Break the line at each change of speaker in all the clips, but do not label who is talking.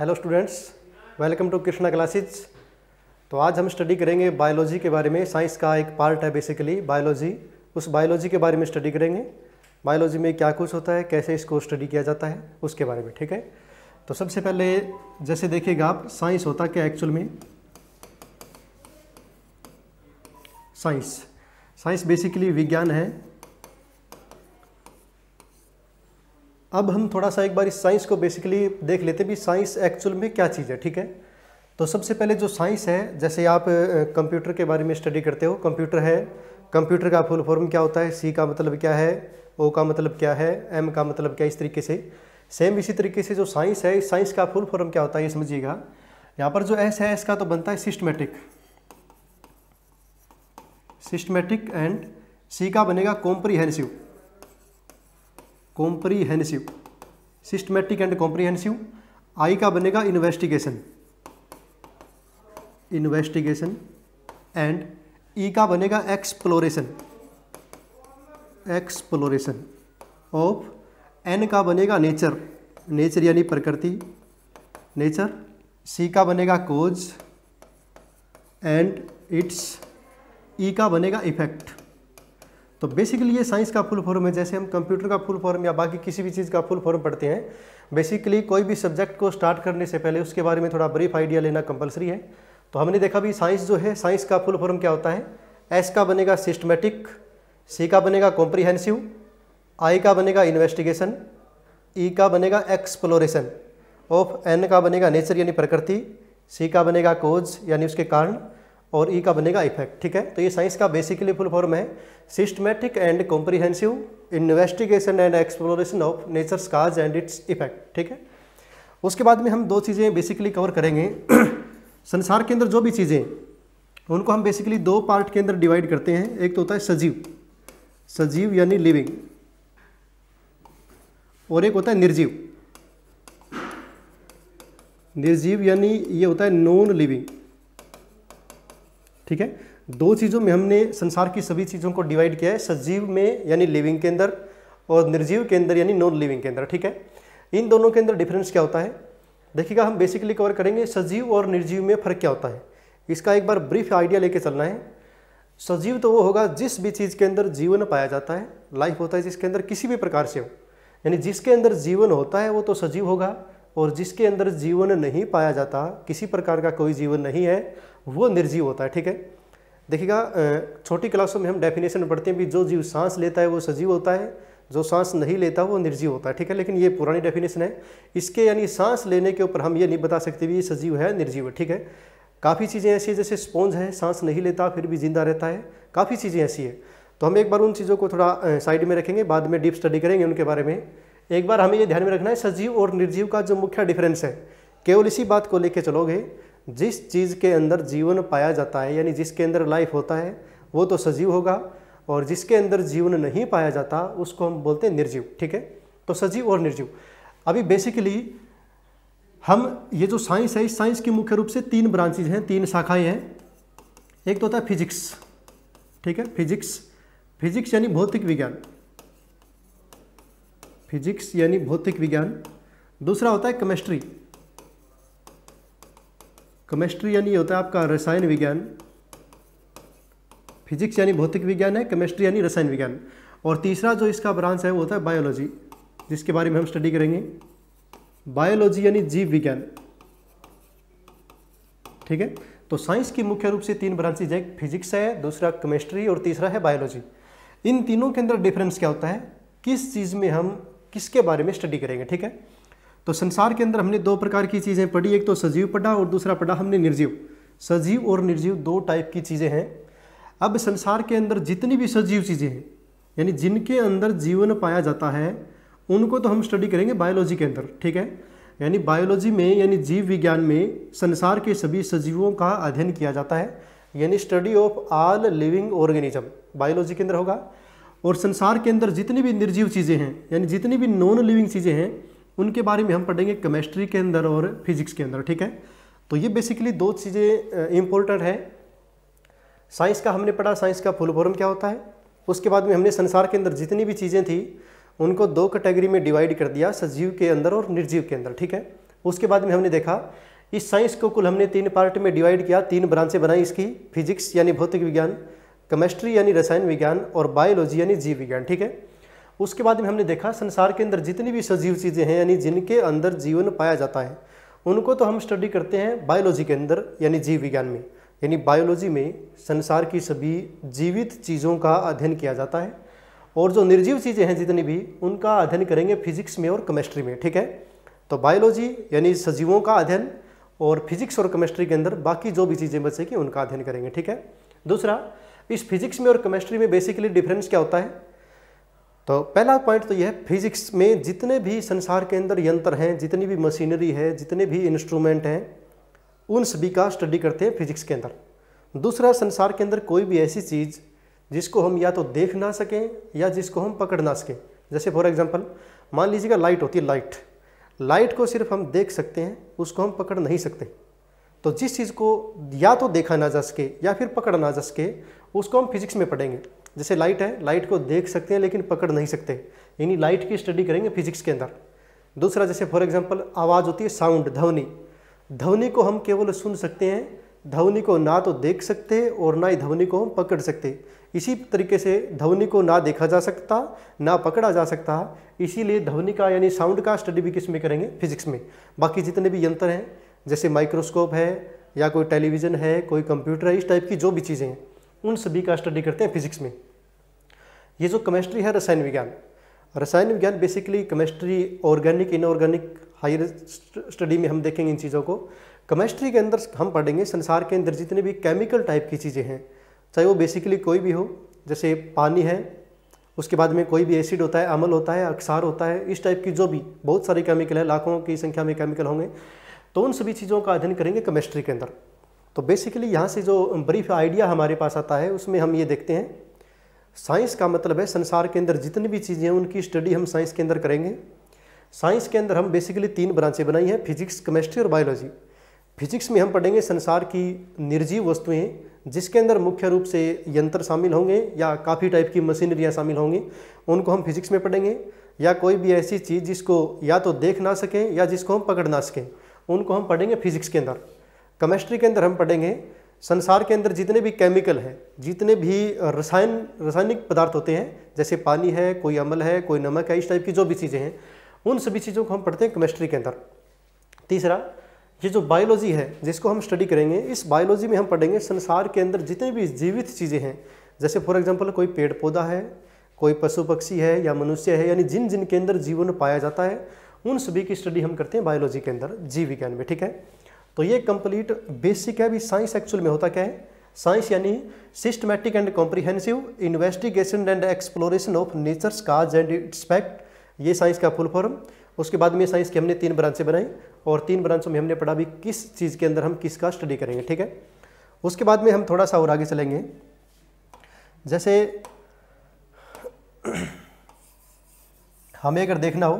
hello students welcome to Krishna classes तो आज हम स्टडी करेंगे बायोलॉजी के बारे में साइंस का एक पार्ट है बेसिकली बायोलॉजी उस बायोलॉजी के बारे में स्टडी करेंगे बायोलॉजी में क्या कुछ होता है कैसे इसको स्टडी किया जाता है उसके बारे में ठीक है तो सबसे पहले जैसे देखिएगा आप साइंस होता क्या एक्चुअल में साइंस साइंस बेसिकली विज्ञान है अब हम थोड़ा सा एक बार इस साइंस को बेसिकली देख लेते हैं भी साइंस एक्चुअल में क्या चीज़ है ठीक है तो सबसे पहले जो साइंस है जैसे आप कंप्यूटर के बारे में स्टडी करते हो कंप्यूटर है कंप्यूटर का फुल फॉर्म क्या होता है सी का मतलब क्या है ओ का मतलब क्या है एम का मतलब क्या इस तरीके से सेम इसी तरीके से जो साइंस है साइंस का फुल फॉर्म क्या होता है ये समझिएगा यहाँ पर जो एस है इसका तो बनता है सिस्टमेटिक सिस्टमेटिक एंड सी का बनेगा comprehensive comprehensive systematic and comprehensive I का बनेगा इन्वेस्टिगेशन इन्वेस्टिगेशन एंड ई का बनेगा एक्सप्लोरेशन एक्सप्लोरेशन ऑफ एन का बनेगा नेचर नेचर यानी प्रकृति नेचर सी का बनेगा कोज एंड इट्स ई का बनेगा इफेक्ट तो बेसिकली ये साइंस का फुल फॉर्म है जैसे हम कंप्यूटर का फुल फॉर्म या बाकी किसी भी चीज़ का फुल फॉर्म पढ़ते हैं बेसिकली कोई भी सब्जेक्ट को स्टार्ट करने से पहले उसके बारे में थोड़ा ब्रीफ आइडिया लेना कंपलसरी है तो हमने देखा भी साइंस जो है साइंस का फुल फॉर्म क्या होता है एस का बनेगा सिस्टमेटिक सी का बनेगा कॉम्प्रिहेंसिव आई का बनेगा इन्वेस्टिगेशन ई e का बनेगा एक्सप्लोरेशन ऑफ एन का बनेगा नेचर यानी प्रकृति सी का बनेगा कोज यानी उसके कारण और ई e का बनेगा इफेक्ट ठीक है तो ये साइंस का बेसिकली फुल फॉर्म है systematic and comprehensive investigation and exploration of nature's cause and its effect ठीक है उसके बाद में हम दो चीज़ें बेसिकली कवर करेंगे संसार के अंदर जो भी चीज़ें उनको हम बेसिकली दो पार्ट के अंदर डिवाइड करते हैं एक तो होता है सजीव सजीव यानी लिविंग और एक होता है निर्जीव निर्जीव यानी ये होता है नॉन लिविंग ठीक है दो चीज़ों में हमने संसार की सभी चीज़ों को डिवाइड किया है सजीव में यानी लिविंग के अंदर और निर्जीव के अंदर यानी नॉन लिविंग के अंदर ठीक है इन दोनों के अंदर डिफरेंस क्या होता है देखिएगा हम बेसिकली कवर करेंगे सजीव और निर्जीव में फ़र्क क्या होता है इसका एक बार ब्रीफ आइडिया लेके चलना है सजीव तो वो होगा जिस भी चीज़ के अंदर जीवन पाया जाता है लाइफ होता है जिसके अंदर किसी भी प्रकार से हो यानी जिसके अंदर जीवन होता है वो तो सजीव होगा और जिसके अंदर जीवन नहीं पाया जाता किसी प्रकार का कोई जीवन नहीं है वो निर्जीव होता है ठीक है देखिएगा छोटी क्लासों में हम डेफिनेशन पढ़ते हैं भी जो जीव सांस लेता है वो सजीव होता है जो सांस नहीं लेता वो निर्जीव होता है ठीक है लेकिन ये पुरानी डेफिनेशन है इसके यानी सांस लेने के ऊपर हम ये नहीं बता सकते भी ये सजीव है निर्जीव है ठीक है काफ़ी चीज़ें ऐसी है जैसे स्पॉन्ज है सांस नहीं लेता फिर भी जिंदा रहता है काफ़ी चीज़ें ऐसी है तो हम एक बार उन चीज़ों को थोड़ा साइड में रखेंगे बाद में डीप स्टडी करेंगे उनके बारे में एक बार हमें ये ध्यान में रखना है सजीव और निर्जीव का जो मुख्य डिफरेंस है केवल इसी बात को लेके चलोगे जिस चीज़ के अंदर जीवन पाया जाता है यानी जिसके अंदर लाइफ होता है वो तो सजीव होगा और जिसके अंदर जीवन नहीं पाया जाता उसको हम बोलते हैं निर्जीव ठीक है तो सजीव और निर्जीव अभी बेसिकली हम ये जो साइंस है इस साइंस की मुख्य रूप से तीन ब्रांचेज हैं तीन शाखाएं हैं एक तो होता है फिजिक्स ठीक है फिजिक्स फिजिक्स यानी भौतिक विज्ञान फिजिक्स यानी भौतिक विज्ञान दूसरा होता है केमिस्ट्री केमिस्ट्री यानी होता है आपका रसायन विज्ञान फिजिक्स यानी भौतिक विज्ञान है केमिस्ट्री यानी रसायन विज्ञान और तीसरा जो इसका ब्रांच है वो होता है बायोलॉजी जिसके बारे में हम स्टडी करेंगे बायोलॉजी यानी जीव विज्ञान ठीक है तो साइंस की मुख्य रूप से तीन ब्रांचेज है फिजिक्स है दूसरा केमिस्ट्री और तीसरा है बायोलॉजी इन तीनों के अंदर डिफरेंस क्या होता है किस चीज़ में हम किसके बारे में स्टडी करेंगे ठीक है तो संसार के अंदर हमने दो प्रकार की चीज़ें पढ़ी एक तो सजीव पढ़ा और दूसरा पढ़ा हमने निर्जीव सजीव और निर्जीव दो टाइप की चीज़ें हैं अब संसार के अंदर जितनी भी सजीव चीज़ें हैं यानी जिनके अंदर जीवन पाया जाता है उनको तो हम स्टडी करेंगे बायोलॉजी के अंदर ठीक है यानी बायोलॉजी में यानी जीव विज्ञान में संसार के सभी सजीवों का अध्ययन किया जाता है यानी study of all living organism biology के अंदर होगा और संसार के अंदर जितनी भी निर्जीव चीज़ें हैं यानी जितनी भी नॉन लिविंग चीज़ें हैं उनके बारे में हम पढ़ेंगे केमिस्ट्री के अंदर और फिजिक्स के अंदर ठीक है तो ये बेसिकली दो चीज़ें इम्पोर्टेंट है साइंस का हमने पढ़ा साइंस का फुल फॉर्म क्या होता है उसके बाद में हमने संसार के अंदर जितनी भी चीज़ें थी उनको दो कैटेगरी में डिवाइड कर दिया सजीव के अंदर और निर्जीव के अंदर ठीक है उसके बाद में हमने देखा इस साइंस को कुल हमने तीन पार्ट में डिवाइड किया तीन ब्रांचें बनाई इसकी फिजिक्स यानी भौतिक विज्ञान केमिस्ट्री यानी रसायन विज्ञान और बायोलॉजी यानी जीव विज्ञान ठीक है उसके बाद में हमने देखा संसार के अंदर जितनी भी सजीव चीज़ें हैं यानी जिनके अंदर जीवन पाया जाता है उनको तो हम स्टडी करते हैं बायोलॉजी के अंदर यानी जीव विज्ञान में यानी बायोलॉजी में संसार की सभी जीवित चीज़ों का अध्ययन किया जाता है और जो निर्जीव चीज़ें हैं जितनी भी उनका अध्ययन करेंगे फिजिक्स में और केमिस्ट्री में ठीक है तो बायोलॉजी यानी सजीवों का अध्ययन और फिजिक्स और केमिस्ट्री के अंदर बाकी जो भी चीज़ें बचेगी उनका अध्ययन करेंगे ठीक है दूसरा इस फिजिक्स में और केमिस्ट्री में बेसिकली डिफरेंस क्या होता है तो पहला पॉइंट तो यह है फिजिक्स में जितने भी संसार के अंदर यंत्र हैं जितनी भी मशीनरी है जितने भी इंस्ट्रूमेंट हैं उन सभी का स्टडी करते हैं फिजिक्स के अंदर दूसरा संसार के अंदर कोई भी ऐसी चीज़ जिसको हम या तो देख ना सकें या जिसको हम पकड़ ना सकें जैसे फॉर एग्जाम्पल मान लीजिएगा लाइट होती है लाइट लाइट को सिर्फ हम देख सकते हैं उसको हम पकड़ नहीं सकते तो जिस चीज़ को या तो देखा ना जा सके या फिर पकड़ ना जा सके उसको हम फिजिक्स में पढ़ेंगे जैसे लाइट है लाइट को देख सकते हैं लेकिन पकड़ नहीं सकते यानी लाइट की स्टडी करेंगे फिजिक्स के अंदर दूसरा जैसे फॉर एग्जाम्पल आवाज़ होती है साउंड ध्वनि ध्वनि को हम केवल सुन सकते हैं ध्वनि को ना तो देख सकते और ना ही ध्वनि को हम पकड़ सकते इसी तरीके से ध्वनि को ना देखा जा सकता ना पकड़ा जा सकता इसीलिए ध्वनि का यानी साउंड का स्टडी भी किस में करेंगे फिजिक्स में बाकी जितने भी यंत्र हैं जैसे माइक्रोस्कोप है या कोई टेलीविज़न है कोई कंप्यूटर है इस टाइप की जो भी चीज़ें हैं उन सभी का स्टडी करते हैं फिजिक्स में ये जो केमिस्ट्री है रसायन विज्ञान रसायन विज्ञान basically chemistry organic inorganic higher study में हम देखेंगे इन चीज़ों को केमिस्ट्री के अंदर हम पढ़ेंगे संसार के अंदर जितने भी केमिकल टाइप की चीज़ें हैं चाहे वो बेसिकली कोई भी हो जैसे पानी है उसके बाद में कोई भी एसिड होता है अमल होता है अक्सार होता है इस टाइप की जो भी बहुत सारे केमिकल है लाखों की संख्या में केमिकल होंगे तो उन सभी चीज़ों का अध्ययन करेंगे केमिस्ट्री के अंदर तो बेसिकली यहाँ से जो ब्रीफ आइडिया हमारे पास आता है उसमें हम ये देखते हैं साइंस का मतलब है संसार के अंदर जितनी भी चीज़ें हैं उनकी स्टडी हम साइंस के अंदर करेंगे साइंस के अंदर हम बेसिकली तीन ब्रांचें बनाई हैं फिजिक्स केमिस्ट्री और बायोलॉजी फिजिक्स में हम पढ़ेंगे संसार की निर्जीव वस्तुएं जिसके अंदर मुख्य रूप से यंत्र शामिल होंगे या काफ़ी टाइप की मशीनरियाँ शामिल होंगी उनको हम फिजिक्स में पढ़ेंगे या कोई भी ऐसी चीज़ जिसको या तो देख ना सकें या जिसको हम पकड़ ना सकें उनको हम पढ़ेंगे फिजिक्स के अंदर केमिस्ट्री के अंदर हम पढ़ेंगे संसार के अंदर जितने भी केमिकल हैं जितने भी रसायन रासायनिक पदार्थ होते हैं जैसे पानी है कोई अमल है कोई नमक है इस टाइप की जो भी चीज़ें हैं उन सभी चीज़ों को हम पढ़ते हैं केमिस्ट्री के अंदर तीसरा ये जो बायोलॉजी है जिसको हम स्टडी करेंगे इस बायोलॉजी में हम पढ़ेंगे संसार के अंदर जितने भी जीवित चीज़ें हैं जैसे फॉर एग्जाम्पल कोई पेड़ पौधा है कोई पशु पक्षी है या मनुष्य है यानी जिन जिन के अंदर जीवन पाया जाता है उन सभी की स्टडी हम करते हैं बायोलॉजी के अंदर जीव विज्ञान में ठीक है तो ये कंप्लीट बेसिक है भी साइंस एक्चुअल में होता क्या है साइंस यानी systematic and comprehensive investigation and exploration of nature's cause and its fact ये साइंस का फुल फॉर्म उसके बाद में साइंस की हमने तीन ब्रांचें बनाई और तीन ब्रांचों में हमने पढ़ा भी किस चीज़ के अंदर हम किसका स्टडी करेंगे ठीक है उसके बाद में हम थोड़ा सा और आगे चलेंगे जैसे हमें अगर देखना हो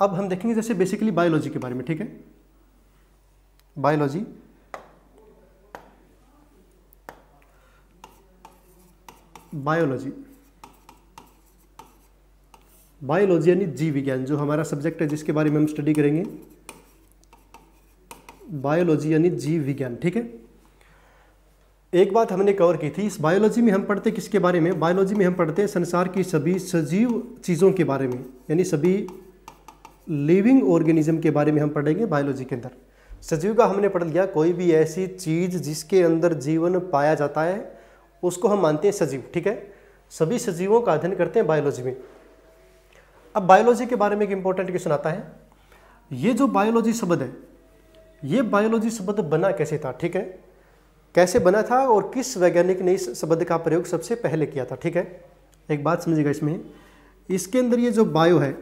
अब हम देखेंगे जैसे बेसिकली बायोलॉजी के बारे में ठीक है बायोलॉजी बायोलॉजी बायोलॉजी यानी जीव विज्ञान जो हमारा सब्जेक्ट है जिसके बारे में हम स्टडी करेंगे बायोलॉजी यानी जीव विज्ञान ठीक है एक बात हमने कवर की थी इस बायोलॉजी में हम पढ़ते किसके बारे में बायोलॉजी में हम पढ़ते हैं संसार की सभी सजीव चीज़ों के बारे में यानी सभी लिविंग ऑर्गेनिज्म के बारे में हम पढ़ेंगे बायोलॉजी के अंदर सजीव का हमने पढ़ लिया कोई भी ऐसी चीज़ जिसके अंदर जीवन पाया जाता है उसको हम मानते हैं सजीव ठीक है सभी सजीवों का अध्ययन करते हैं बायोलॉजी में अब बायोलॉजी के बारे में एक इंपॉर्टेंट क्वेश्चन आता है ये जो बायोलॉजी शब्द है ये बायोलॉजी शब्द बना कैसे था ठीक है कैसे बना था और किस वैज्ञानिक ने इस शब्द का प्रयोग सबसे पहले किया था ठीक है एक बात समझिएगा इसमें इसके अंदर ये जो बायो है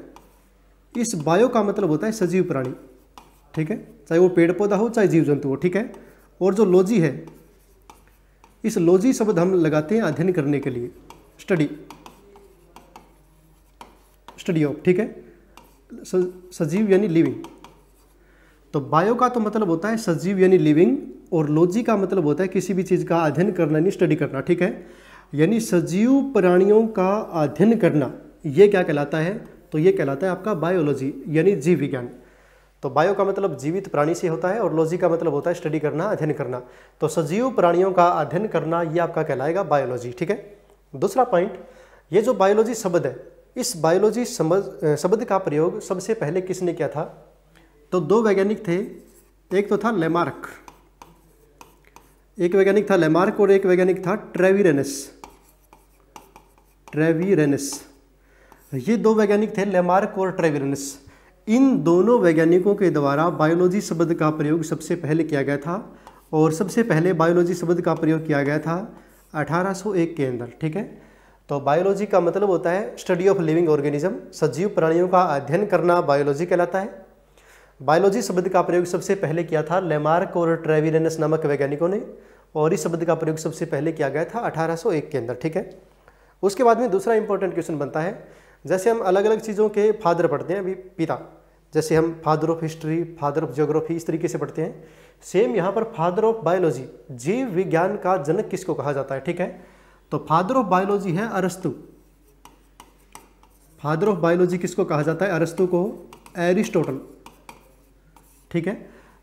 इस बायो का मतलब होता है सजीव प्राणी ठीक है चाहे वो पेड़ पौधा हो चाहे जीव जंतु हो ठीक है और जो लॉजी है इस लॉजी शब्द हम लगाते हैं अध्ययन करने के लिए स्टडी स्टडी ऑफ ठीक है सजीव यानी लिविंग तो बायो का तो मतलब होता है सजीव यानी लिविंग और लॉजी का मतलब होता है किसी भी चीज़ का अध्ययन करना यानी स्टडी करना ठीक है यानी सजीव प्राणियों का अध्ययन करना यह क्या कहलाता है तो ये कहलाता है आपका बायोलॉजी यानी जीव विज्ञान तो बायो का मतलब जीवित प्राणी से होता है और लॉजी का मतलब होता है स्टडी करना अध्ययन करना तो सजीव प्राणियों का अध्ययन करना ये आपका कहलाएगा बायोलॉजी ठीक है दूसरा पॉइंट ये जो बायोलॉजी शब्द है इस बायोलॉजी शब्द का प्रयोग सबसे पहले किसने किया था तो दो वैज्ञानिक थे एक तो था लेमार्क एक वैज्ञानिक था लेमार्क और एक वैज्ञानिक था ट्रेवीरेनस ट्रेवीरेनस ये दो वैज्ञानिक थे लेमार्क और ट्रेविरनस इन दोनों वैज्ञानिकों के द्वारा बायोलॉजी शब्द का प्रयोग सबसे पहले किया गया था और सबसे पहले बायोलॉजी शब्द का प्रयोग किया गया था 1801 के अंदर ठीक है तो बायोलॉजी का मतलब होता है स्टडी ऑफ लिविंग ऑर्गेनिज्म सजीव प्राणियों का अध्ययन करना बायोलॉजी कहलाता है बायोलॉजी शब्द का प्रयोग सबसे पहले किया था लेमार्क और ट्रेविरनस नामक वैज्ञानिकों ने और इस शब्द का प्रयोग सबसे पहले किया गया था अठारह के अंदर ठीक है उसके बाद में दूसरा इंपॉर्टेंट क्वेश्चन बनता है जैसे हम अलग अलग चीज़ों के फादर पढ़ते हैं अभी पिता जैसे हम father of history father of geography इस तरीके से पढ़ते हैं सेम यहाँ पर फादर ऑफ बायोलॉजी जीव विज्ञान का जनक किसको कहा जाता है ठीक है तो फादर ऑफ बायोलॉजी है अरस्तु फादर ऑफ बायोलॉजी किसको कहा जाता है अरस्तु को एरिस्टोटल ठीक है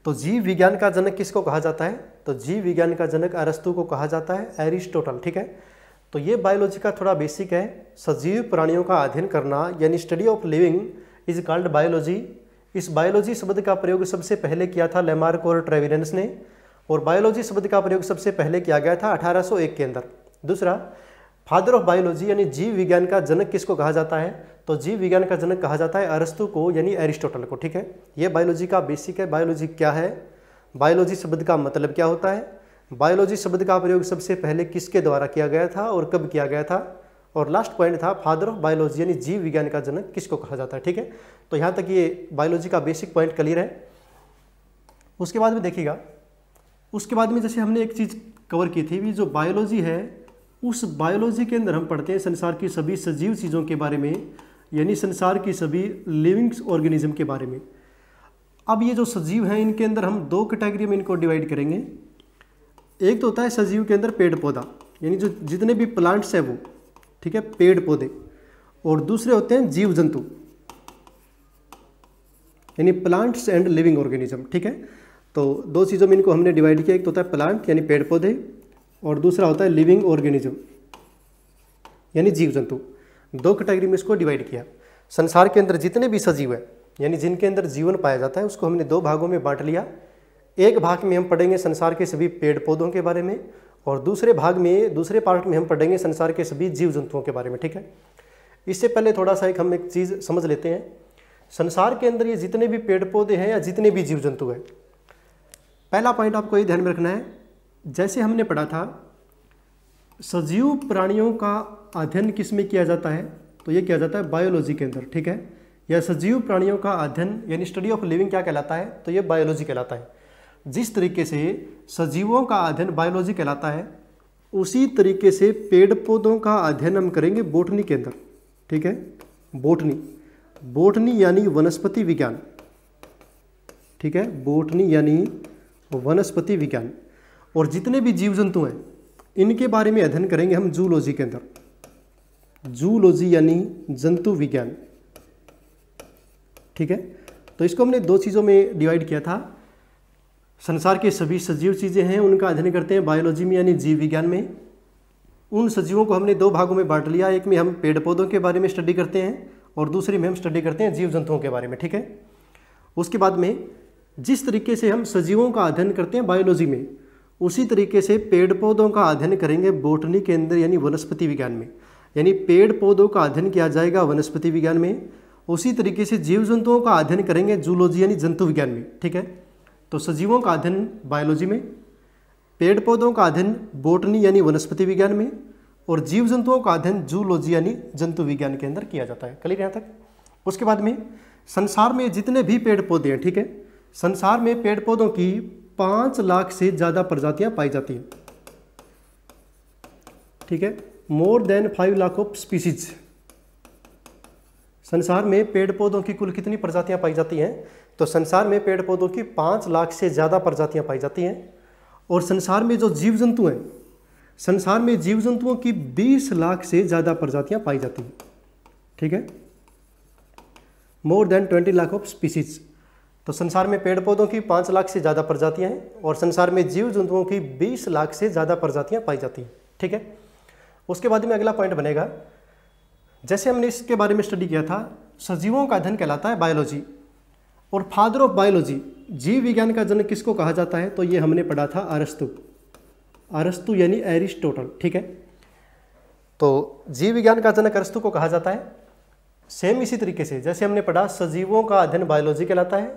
तो जीव विज्ञान का जनक किसको कहा जाता है तो जीव विज्ञान का जनक अरस्तु को कहा जाता है एरिस्टोटल ठीक है तो ये बायोलॉजी का थोड़ा बेसिक है सजीव प्राणियों का अध्ययन करना यानी study of living is called biology इस बायोलॉजी शब्द का प्रयोग सबसे पहले किया था लेमार्क और ट्रेविडेंस ने और बायोलॉजी शब्द का प्रयोग सबसे पहले किया गया था 1801 के अंदर दूसरा फादर ऑफ बायोलॉजी यानी जीव विज्ञान का जनक किसको कहा जाता है तो जीव विज्ञान का जनक कहा जाता है अरस्तु को यानी एरिस्टोटल को ठीक है ये बायोलॉजी का बेसिक है बायोलॉजी क्या है बायोलॉजी शब्द का मतलब क्या होता है बायोलॉजी शब्द का प्रयोग सबसे पहले किसके द्वारा किया गया था और कब किया गया था और लास्ट पॉइंट था फादर ऑफ बायोलॉजी यानी जीव विज्ञान का जनक किसको कहा जाता है ठीक है तो यहाँ तक ये बायोलॉजी का बेसिक पॉइंट क्लियर है उसके बाद में देखिएगा उसके बाद में जैसे हमने एक चीज़ कवर की थी भी जो बायोलॉजी है उस बायोलॉजी के अंदर हम पढ़ते हैं संसार की सभी सजीव चीज़ों के बारे में यानी संसार की सभी लिविंग ऑर्गेनिज्म के बारे में अब ये जो सजीव हैं इनके अंदर हम दो कैटेगरी में इनको डिवाइड करेंगे एक तो होता है सजीव के अंदर पेड़ पौधा यानी जो जितने भी प्लांट्स हैं वो ठीक है पेड़ पौधे और दूसरे होते हैं जीव जंतु यानी प्लांट्स एंड लिविंग ऑर्गेनिज्म ठीक है तो दो चीज़ों में इनको हमने डिवाइड किया एक तो होता है प्लांट यानी पेड़ पौधे और दूसरा होता है लिविंग ऑर्गेनिज्म यानी जीव जंतु दो कैटेगरी में इसको डिवाइड किया संसार के अंदर जितने भी सजीव है यानी जिनके अंदर जीवन पाया जाता है उसको हमने दो भागों में बांट लिया एक भाग में हम पढ़ेंगे संसार के सभी पेड़ पौधों के बारे में और दूसरे भाग में दूसरे पार्ट में हम पढ़ेंगे संसार के सभी जीव जंतुओं के बारे में ठीक है इससे पहले थोड़ा सा एक हम एक चीज़ समझ लेते हैं संसार के अंदर ये जितने भी पेड़ पौधे हैं या जितने भी जीव जंतु हैं पहला पॉइंट आपको ये ध्यान में रखना है जैसे हमने पढ़ा था सजीव प्राणियों का अध्ययन किस में किया जाता है तो ये किया जाता है बायोलॉजी के अंदर ठीक है या सजीव प्राणियों का अध्ययन यानी स्टडी ऑफ लिविंग क्या कहलाता है तो ये बायोलॉजी कहलाता है जिस तरीके से सजीवों का अध्ययन बायोलॉजी कहलाता है उसी तरीके से पेड़ पौधों का अध्ययन हम करेंगे बोटनी के अंदर ठीक है बोटनी बोटनी यानी वनस्पति विज्ञान ठीक है बोटनी यानी वनस्पति विज्ञान और जितने भी जीव जंतु हैं इनके बारे में अध्ययन करेंगे हम जूलॉजी के अंदर जूलॉजी यानी जंतु विज्ञान ठीक है तो इसको हमने दो चीज़ों में डिवाइड किया था संसार के सभी सजीव चीज़ें हैं उनका अध्ययन करते हैं बायोलॉजी में यानी जीव विज्ञान में उन सजीवों को हमने दो भागों में बांट लिया एक में हम पेड़ पौधों के बारे में स्टडी करते हैं और दूसरे में हम स्टडी करते हैं जीव जंतुओं के बारे में ठीक है उसके बाद में जिस तरीके से हम सजीवों का अध्ययन करते हैं बायोलॉजी में उसी तरीके से पेड़ पौधों का अध्ययन करेंगे बोटनी के अंदर यानी वनस्पति विज्ञान में यानी पेड़ पौधों का अध्ययन किया जाएगा वनस्पति विज्ञान में उसी तरीके से जीव जंतुओं का अध्ययन करेंगे जूलॉजी यानी जंतु विज्ञान में ठीक है तो सजीवों का अध्ययन बायोलॉजी में पेड़ पौधों का अध्ययन बोटनी यानी वनस्पति विज्ञान में और जीव जंतुओं का अध्ययन जूलॉजी यानी जंतु विज्ञान के अंदर किया जाता है क्लियर यहाँ तक उसके बाद में संसार में जितने भी पेड़ पौधे हैं ठीक है संसार में पेड़ पौधों की पाँच लाख से ज़्यादा प्रजातियाँ पाई जाती हैं ठीक है more than five lakh of species संसार में पेड़ पौधों की कुल कितनी प्रजातियां पाई जाती हैं तो संसार में पेड़ पौधों की पाँच लाख से ज़्यादा प्रजातियाँ पाई जाती हैं और संसार में जो जीव जंतु हैं संसार में जीव जंतुओं की बीस लाख से ज़्यादा प्रजातियाँ पाई जाती हैं ठीक है more than twenty lakh of species तो संसार में पेड़ पौधों की पाँच लाख से ज़्यादा प्रजातियाँ हैं और संसार में जीव जंतुओं की बीस लाख से ज़्यादा प्रजातियाँ पाई जाती हैं ठीक है उसके बाद में अगला पॉइंट बनेगा जैसे हमने इसके बारे में स्टडी किया था सजीवों का अध्ययन कहलाता है बायोलॉजी और फादर ऑफ बायोलॉजी जीव विज्ञान का जनक किसको कहा जाता है तो ये हमने पढ़ा था अरस्तु अरस्तु यानी एरिस्टोटल ठीक है तो जीव विज्ञान का जनक अरस्तु को कहा जाता है सेम इसी तरीके से जैसे हमने पढ़ा सजीवों का अध्ययन बायोलॉजी कहलाता है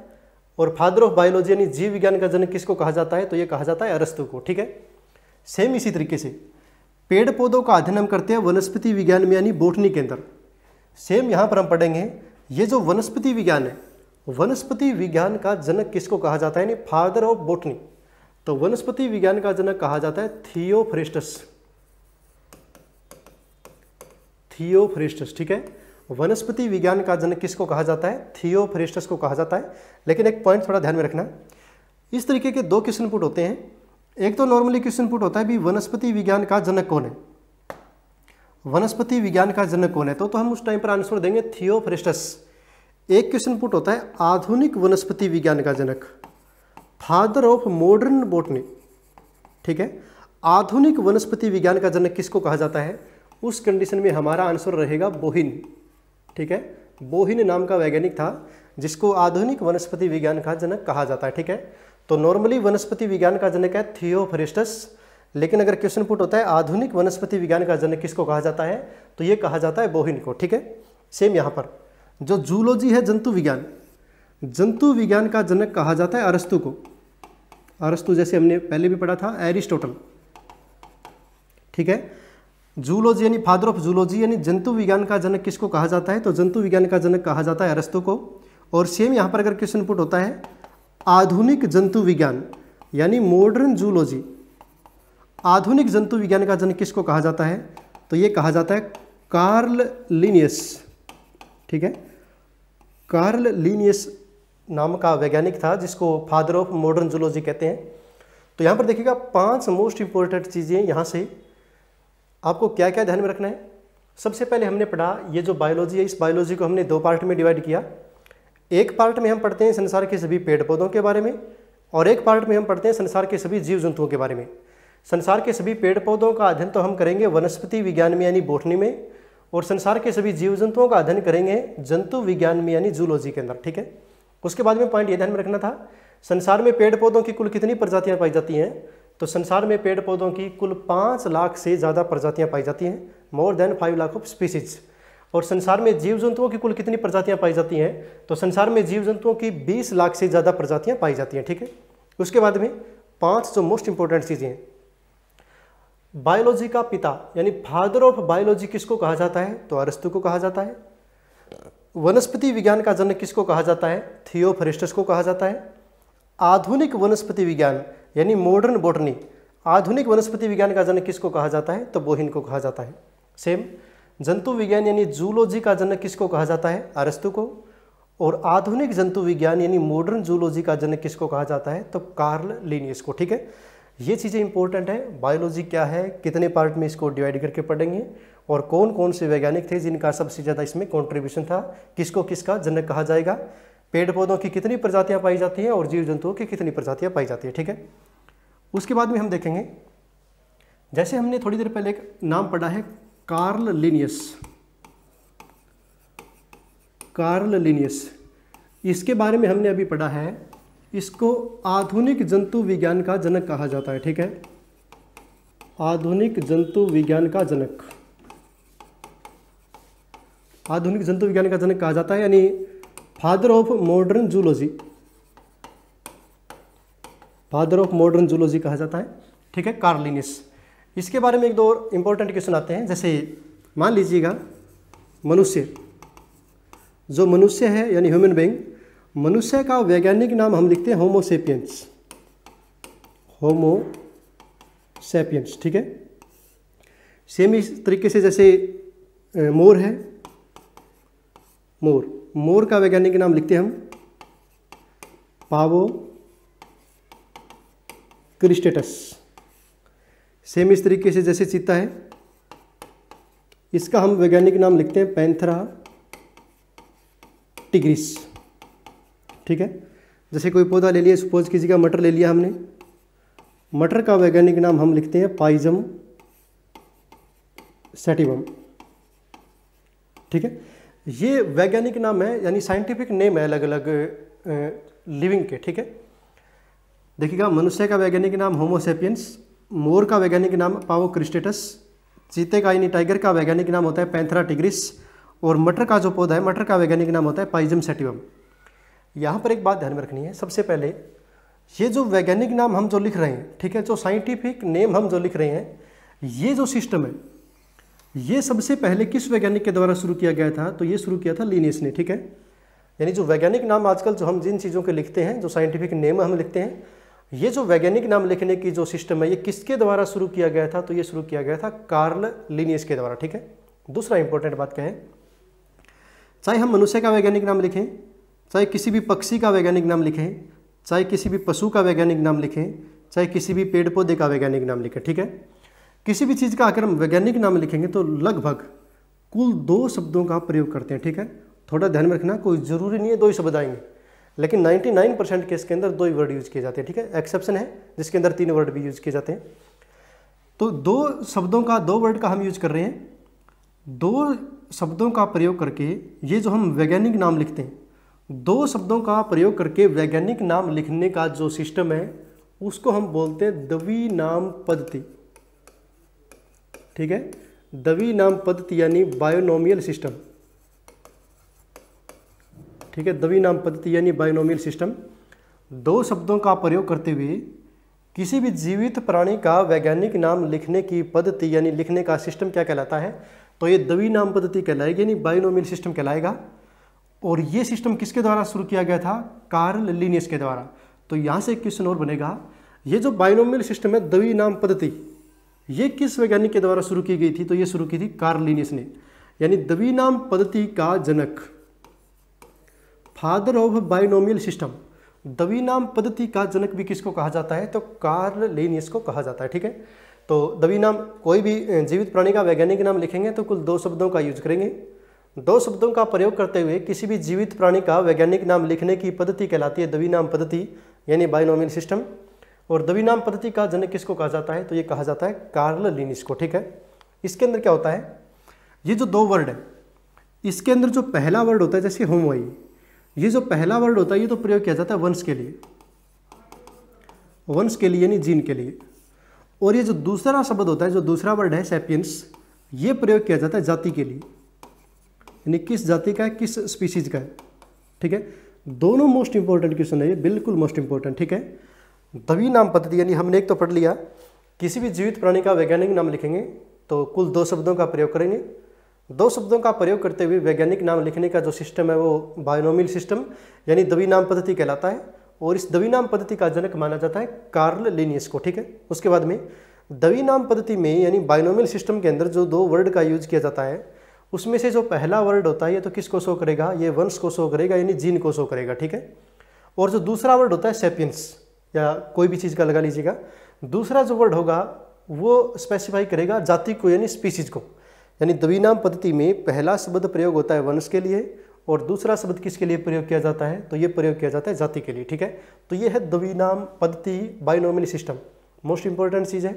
और फादर ऑफ बायोलॉजी यानी जीव विज्ञान का जनक किसको कहा जाता है तो ये कहा जाता है अरस्तु को ठीक है सेम इसी तरीके से पेड़ पौधों का अध्ययन हम करते हैं वनस्पति विज्ञान में यानी बोटनी के अंदर सेम यहाँ पर हम पढ़ेंगे ये जो वनस्पति विज्ञान है वनस्पति विज्ञान का जनक किसको कहा जाता है यानी फादर ऑफ बोटनी तो वनस्पति विज्ञान का जनक कहा जाता है थियोफ्रेस्टस थियोफ्रेस्टस ठीक है वनस्पति विज्ञान का जनक किसको कहा जाता है थियोफ्रेस्टस को कहा जाता है लेकिन एक पॉइंट थोड़ा ध्यान में रखना इस तरीके के दो क्वेश्चन पुट होते हैं एक तो नॉर्मली क्वेश्चन पुट होता है भी वनस्पति विज्ञान का जनक कौन है वनस्पति विज्ञान का जनक कौन है तो, तो हम उस टाइम पर आंसर देंगे थियोफ्रेस्टस एक क्वेश्चन पुट होता है आधुनिक वनस्पति विज्ञान का जनक फादर ऑफ मॉडर्न बोटनी ठीक है आधुनिक वनस्पति विज्ञान का जनक किसको कहा जाता है उस कंडीशन में हमारा आंसर रहेगा बोहिन ठीक है बोहिन नाम का वैज्ञानिक था जिसको आधुनिक वनस्पति विज्ञान का जनक कहा जाता है ठीक है तो नॉर्मली वनस्पति विज्ञान का जनक है थियोफरिस्टस लेकिन अगर क्वेश्चन पुट होता है आधुनिक वनस्पति विज्ञान का जनक किसको कहा जाता है तो ये कहा जाता है बोहिन को ठीक है सेम यहाँ पर जो जूलॉजी है जंतु विज्ञान जंतु विज्ञान का जनक कहा जाता है अरस्तु को अरस्तु जैसे हमने पहले भी पढ़ा था एरिस्टोटल ठीक है जूलॉजी यानी फादर ऑफ जूलॉजी यानी जंतु विज्ञान का जनक किसको कहा जाता है तो जंतु विज्ञान का जनक कहा जाता है अरस्तु को और सेम यहाँ पर अगर क्वेश्चन पुट होता है आधुनिक जंतु विज्ञान यानी मॉडर्न जूलॉजी आधुनिक जंतु विज्ञान का जनक किसको कहा जाता है तो ये कहा जाता है कार्ल लिनियस ठीक है कार्ल लीनियस नाम का वैज्ञानिक था जिसको फादर ऑफ मॉडर्न जूलॉजी कहते हैं तो यहाँ पर देखिएगा पांच मोस्ट इंपॉर्टेंट चीज़ें यहाँ से आपको क्या क्या ध्यान में रखना है सबसे पहले हमने पढ़ा ये जो बायोलॉजी है इस बायोलॉजी को हमने दो पार्ट में डिवाइड किया एक पार्ट में हम पढ़ते हैं संसार के सभी पेड़ पौधों के बारे में और एक पार्ट में हम पढ़ते हैं संसार के सभी जीव जंतुओं के बारे में संसार के सभी पेड़ पौधों का अध्ययन तो हम करेंगे वनस्पति विज्ञान में यानी बोटनी में और संसार के सभी जीव जंतुओं का अध्ययन करेंगे जंतु विज्ञान में यानी जूलॉजी के अंदर ठीक है उसके बाद में पॉइंट ये ध्यान में रखना था संसार में पेड़ पौधों की कुल कितनी प्रजातियाँ पाई जाती हैं तो संसार में पेड़ पौधों की कुल पाँच लाख से ज़्यादा प्रजातियाँ पाई जाती हैं more than five lakh of species और संसार में जीव जंतुओं की कुल कितनी प्रजातियाँ पाई जाती हैं तो संसार में जीव जंतुओं की बीस लाख से ज़्यादा प्रजातियाँ पाई जाती हैं ठीक है उसके बाद में पाँच जो मोस्ट इंपॉर्टेंट चीज़ें हैं बायोलॉजी का पिता यानी फादर ऑफ बायोलॉजी किसको कहा जाता है तो अरस्तु को कहा जाता है वनस्पति विज्ञान का जनक किसको कहा जाता है थियोफरिस्टस को कहा जाता है आधुनिक वनस्पति विज्ञान यानी मॉडर्न बोटनी आधुनिक वनस्पति विज्ञान का जनक किसको कहा जाता है तो बोहिन को कहा जाता है सेम जंतु विज्ञान यानी जूलॉजी का जनक किसको कहा जाता है अरस्तु को और आधुनिक जंतु विज्ञान यानी मॉडर्न जूलॉजी का जनक किसको कहा जाता है तो कार्ल लीनियस को ठीक है ये चीज़ें इंपॉर्टेंट है बायोलॉजी क्या है कितने पार्ट में इसको डिवाइड करके पढ़ेंगे और कौन कौन से वैज्ञानिक थे जिनका सबसे ज़्यादा इसमें कॉन्ट्रीब्यूशन था किसको किसका जनक कहा जाएगा पेड़ पौधों की कितनी प्रजातियाँ पाई जाती हैं और जीव जंतुओं की कितनी प्रजातियाँ पाई जाती हैं ठीक है उसके बाद में हम देखेंगे जैसे हमने थोड़ी देर पहले एक नाम पढ़ा है कार्ल लिनियस कार्ल लिनियस इसके बारे में हमने अभी पढ़ा है इसको आधुनिक जंतु विज्ञान का जनक कहा जाता है ठीक है आधुनिक जंतु विज्ञान का जनक आधुनिक जंतु विज्ञान का जनक कहा जाता है यानी father of modern zoology father of modern zoology कहा जाता है ठीक है कार्लिनिस इसके बारे में एक दो इंपॉर्टेंट क्वेश्चन आते हैं जैसे मान लीजिएगा मनुष्य जो मनुष्य है यानी ह्यूमन बींग मनुष्य का वैज्ञानिक नाम हम लिखते हैं होमोसेपियंस होमोसेपियंस ठीक है सेम इस तरीके से जैसे मोर है मोर मोर का वैज्ञानिक नाम लिखते हैं हम पावो क्रिस्टेटस सेम इस तरीके से जैसे चीता है इसका हम वैज्ञानिक नाम लिखते हैं पैंथरा टिग्रिस ठीक है जैसे कोई पौधा ले लिया सपोज किसी का मटर ले लिया हमने मटर का वैज्ञानिक नाम हम लिखते हैं पाइजम सेटिवम ठीक है ये वैज्ञानिक नाम है यानी साइंटिफिक नेम है अलग अलग लिविंग के ठीक है देखिएगा मनुष्य का वैज्ञानिक नाम होमोसेपियंस मोर का वैज्ञानिक नाम पावो क्रिस्टेटस चीते का यानी टाइगर का वैज्ञानिक नाम होता है पैंथरा टिग्रिस और मटर का जो पौधा है मटर का वैज्ञानिक नाम होता है पाइजम सेटिवम यहाँ पर एक बात ध्यान में रखनी है सबसे पहले ये जो वैज्ञानिक नाम हम जो लिख रहे हैं ठीक है जो साइंटिफिक नेम हम जो लिख रहे हैं ये जो सिस्टम है ये सबसे पहले किस वैज्ञानिक के द्वारा शुरू किया गया था तो ये शुरू किया था लीनियस ने ठीक है यानी जो वैज्ञानिक नाम आजकल जो हम जिन चीज़ों के लिखते हैं जो साइंटिफिक नेम हम लिखते हैं ये जो वैज्ञानिक नाम लिखने की जो सिस्टम है ये किसके द्वारा शुरू किया गया था तो ये शुरू किया गया था कार्ल लीनियस के द्वारा ठीक है दूसरा इंपॉर्टेंट बात क्या है चाहे हम मनुष्य का वैज्ञानिक नाम लिखें चाहे किसी भी पक्षी का वैज्ञानिक नाम लिखें चाहे किसी भी पशु का वैज्ञानिक नाम लिखें चाहे किसी भी पेड़ पौधे का वैज्ञानिक नाम लिखें ठीक है किसी भी चीज़ का अगर हम वैज्ञानिक नाम लिखेंगे तो लगभग कुल दो शब्दों का प्रयोग करते हैं ठीक है थोड़ा ध्यान में रखना कोई ज़रूरी नहीं है दो ही शब्द आएंगे लेकिन 99 परसेंट केस के अंदर दो ही वर्ड यूज किए जाते हैं ठीक है एक्सेप्शन है जिसके अंदर तीन वर्ड भी यूज किए जाते हैं तो दो शब्दों का दो वर्ड का हम यूज कर रहे हैं दो शब्दों का प्रयोग करके ये जो हम वैज्ञानिक नाम लिखते हैं दो शब्दों का प्रयोग करके वैज्ञानिक नाम लिखने का जो सिस्टम है उसको हम बोलते हैं दवी नाम पद्धति ठीक है दवी नाम पद्धति यानी बायोनोमियल सिस्टम ठीक है दवी नाम पद्धति यानी बायोनोमियल सिस्टम दो शब्दों का प्रयोग करते हुए किसी भी जीवित प्राणी का वैज्ञानिक नाम लिखने की पद्धति यानी लिखने का सिस्टम क्या कहलाता है तो ये दवी नाम पद्धति कहलाएगी यानी बायोनोमियल सिस्टम कहलाएगा और ये सिस्टम किसके द्वारा शुरू किया गया था कार्ल लिनियस के द्वारा तो यहाँ से क्वेश्चन और बनेगा ये जो बाइनोमियल सिस्टम है दवी नाम पद्धति ये किस वैज्ञानिक के द्वारा शुरू की गई थी तो ये शुरू की थी कार्ल लिनियस ने यानी दवी नाम पद्धति का जनक फादर ऑफ बायोनोमियल सिस्टम दवी नाम पद्धति का जनक भी किसको कहा जाता है तो कार्ल लिनियस को कहा जाता है ठीक है तो दवी नाम कोई भी जीवित प्राणी का वैज्ञानिक नाम लिखेंगे तो कुल दो शब्दों का यूज करेंगे दो शब्दों का प्रयोग करते हुए किसी भी जीवित प्राणी का वैज्ञानिक नाम लिखने की पद्धति कहलाती है दवी नाम पद्धति यानी बाइनोमियल सिस्टम और दवी नाम पद्धति का जनक किसको कहा जाता है तो ये कहा जाता है कार्ल लिनिस को ठीक है इसके अंदर क्या होता है ये जो दो वर्ड है इसके अंदर जो पहला वर्ड होता है जैसे होमवाई ये जो पहला वर्ड होता है ये तो प्रयोग किया जाता है वंश के लिए वंश के लिए यानी जीन के लिए और ये जो दूसरा शब्द होता है जो दूसरा वर्ड है सेपियंस ये प्रयोग किया जाता है जाति के लिए यानी किस जाति का है किस स्पीसीज का है ठीक है दोनों मोस्ट इंपॉर्टेंट क्वेश्चन है ये बिल्कुल मोस्ट इंपॉर्टेंट ठीक है दवी नाम पद्धति यानी हमने एक तो पढ़ लिया किसी भी जीवित प्राणी का वैज्ञानिक नाम लिखेंगे तो कुल दो शब्दों का प्रयोग करेंगे दो शब्दों का प्रयोग करते हुए वैज्ञानिक नाम लिखने का जो सिस्टम है वो बायोनोमिल सिस्टम यानी दवी नाम पद्धति कहलाता है और इस दवी नाम पद्धति का जनक माना जाता है कार्ल लिनियस को ठीक है उसके बाद में दवी नाम पद्धति में यानी बायोनोमिल सिस्टम के अंदर जो दो वर्ड का यूज किया जाता है उसमें से जो पहला वर्ड होता है ये तो किसको शो करेगा ये वंश को शो करेगा यानी जीन को शो करेगा ठीक है और जो दूसरा वर्ड होता है सेपियंस या कोई भी चीज़ का लगा लीजिएगा दूसरा जो वर्ड होगा वो स्पेसिफाई करेगा जाति को यानी स्पीसीज को यानी दवीनाम पद्धति में पहला शब्द प्रयोग होता है वंश के लिए और दूसरा शब्द किसके लिए प्रयोग किया जाता है तो ये प्रयोग किया जाता है जाति के लिए ठीक है तो ये है द्विनाम पद्धति बाइनोमिनी सिस्टम मोस्ट इंपॉर्टेंट चीज़ है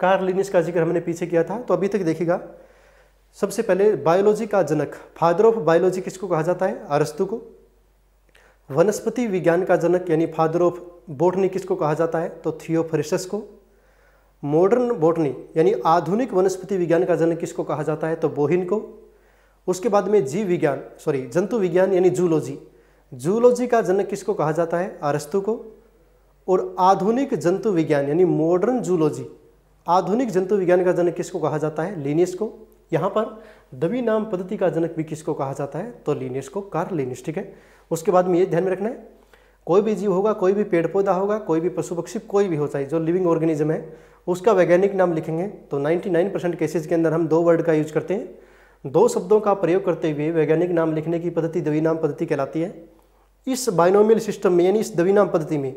कार्लिनिस का जिक्र हमने पीछे किया था तो अभी तक देखिएगा सबसे पहले बायोलॉजी का जनक फादर ऑफ बायोलॉजी किसको कहा जाता है अरस्तु को वनस्पति विज्ञान का जनक यानी फादर ऑफ बोटनी किसको कहा जाता है तो थियोफरिसस को मॉडर्न बोटनी यानी आधुनिक वनस्पति विज्ञान का जनक किसको कहा जाता है तो बोहिन को उसके बाद में जीव विज्ञान सॉरी जंतु विज्ञान यानी जूलॉजी जूलॉजी का जनक किसको कहा जाता है अरस्तु को और आधुनिक जंतु विज्ञान यानी मॉडर्न जूलॉजी आधुनिक जंतु विज्ञान का जनक किसको कहा जाता है लीनियस को यहाँ पर दवी नाम पद्धति का जनक भी किसको कहा जाता है तो लीनियस को कार लीनियस ठीक है उसके बाद में ये ध्यान में रखना है कोई भी जीव होगा कोई भी पेड़ पौधा होगा कोई भी पशु पक्षी कोई भी हो चाहे जो लिविंग ऑर्गेनिज्म है उसका वैज्ञानिक नाम लिखेंगे तो 99 परसेंट केसेज के अंदर हम दो वर्ड का यूज करते हैं दो शब्दों का प्रयोग करते हुए वैज्ञानिक नाम लिखने की पद्धति दवी नाम पद्धति कहलाती है इस बायनोमियल सिस्टम में यानी इस दवी नाम पद्धति में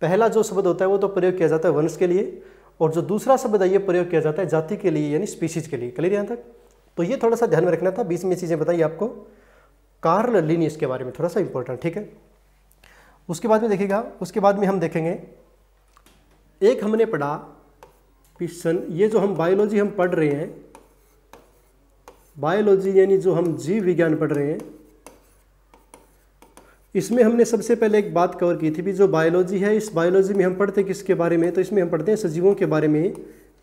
पहला जो शब्द होता है वो तो प्रयोग किया जाता है वंश के लिए और जो दूसरा शब्द है ये प्रयोग किया जाता है जाति के लिए यानी स्पीसीज के लिए क्लियर यहाँ तक तो ये थोड़ा सा ध्यान में रखना था बीच में चीज़ें बताइए आपको कार्ल लिनियस के बारे में थोड़ा सा इंपॉर्टेंट ठीक है उसके बाद में देखिएगा उसके बाद में हम देखेंगे एक हमने पढ़ा पिशन ये जो हम बायोलॉजी हम पढ़ रहे हैं बायोलॉजी यानी जो हम जीव विज्ञान पढ़ रहे हैं इसमें हमने सबसे पहले एक बात कवर की थी भी जो बायोलॉजी है इस बायोलॉजी में हम पढ़ते किसके बारे में तो इसमें हम पढ़ते हैं सजीवों के बारे में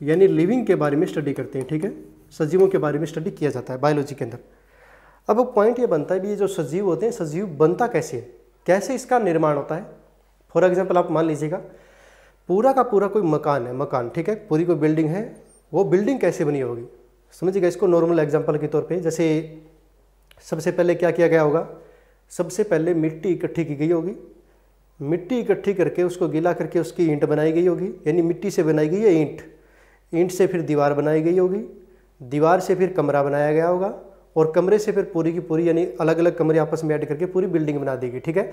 यानी लिविंग के बारे में स्टडी करते हैं ठीक है सजीवों के बारे में स्टडी किया जाता है बायोलॉजी के अंदर अब पॉइंट ये बनता है भी ये जो सजीव होते हैं सजीव बनता कैसे है कैसे इसका निर्माण होता है फॉर एग्जाम्पल आप मान लीजिएगा पूरा का पूरा कोई मकान है मकान ठीक है पूरी कोई बिल्डिंग है वो बिल्डिंग कैसे बनी होगी समझिएगा इसको नॉर्मल एग्जाम्पल के तौर पर जैसे सबसे पहले क्या किया गया होगा सबसे पहले मिट्टी इकट्ठी की गई होगी मिट्टी इकट्ठी करके उसको गीला करके उसकी ईंट बनाई गई होगी यानी मिट्टी से बनाई गई है ईंट ईंट से फिर दीवार बनाई गई होगी दीवार से फिर कमरा बनाया गया होगा और कमरे से फिर पूरी की पूरी यानी अलग अलग कमरे आपस में ऐड करके पूरी बिल्डिंग बना देगी ठीक है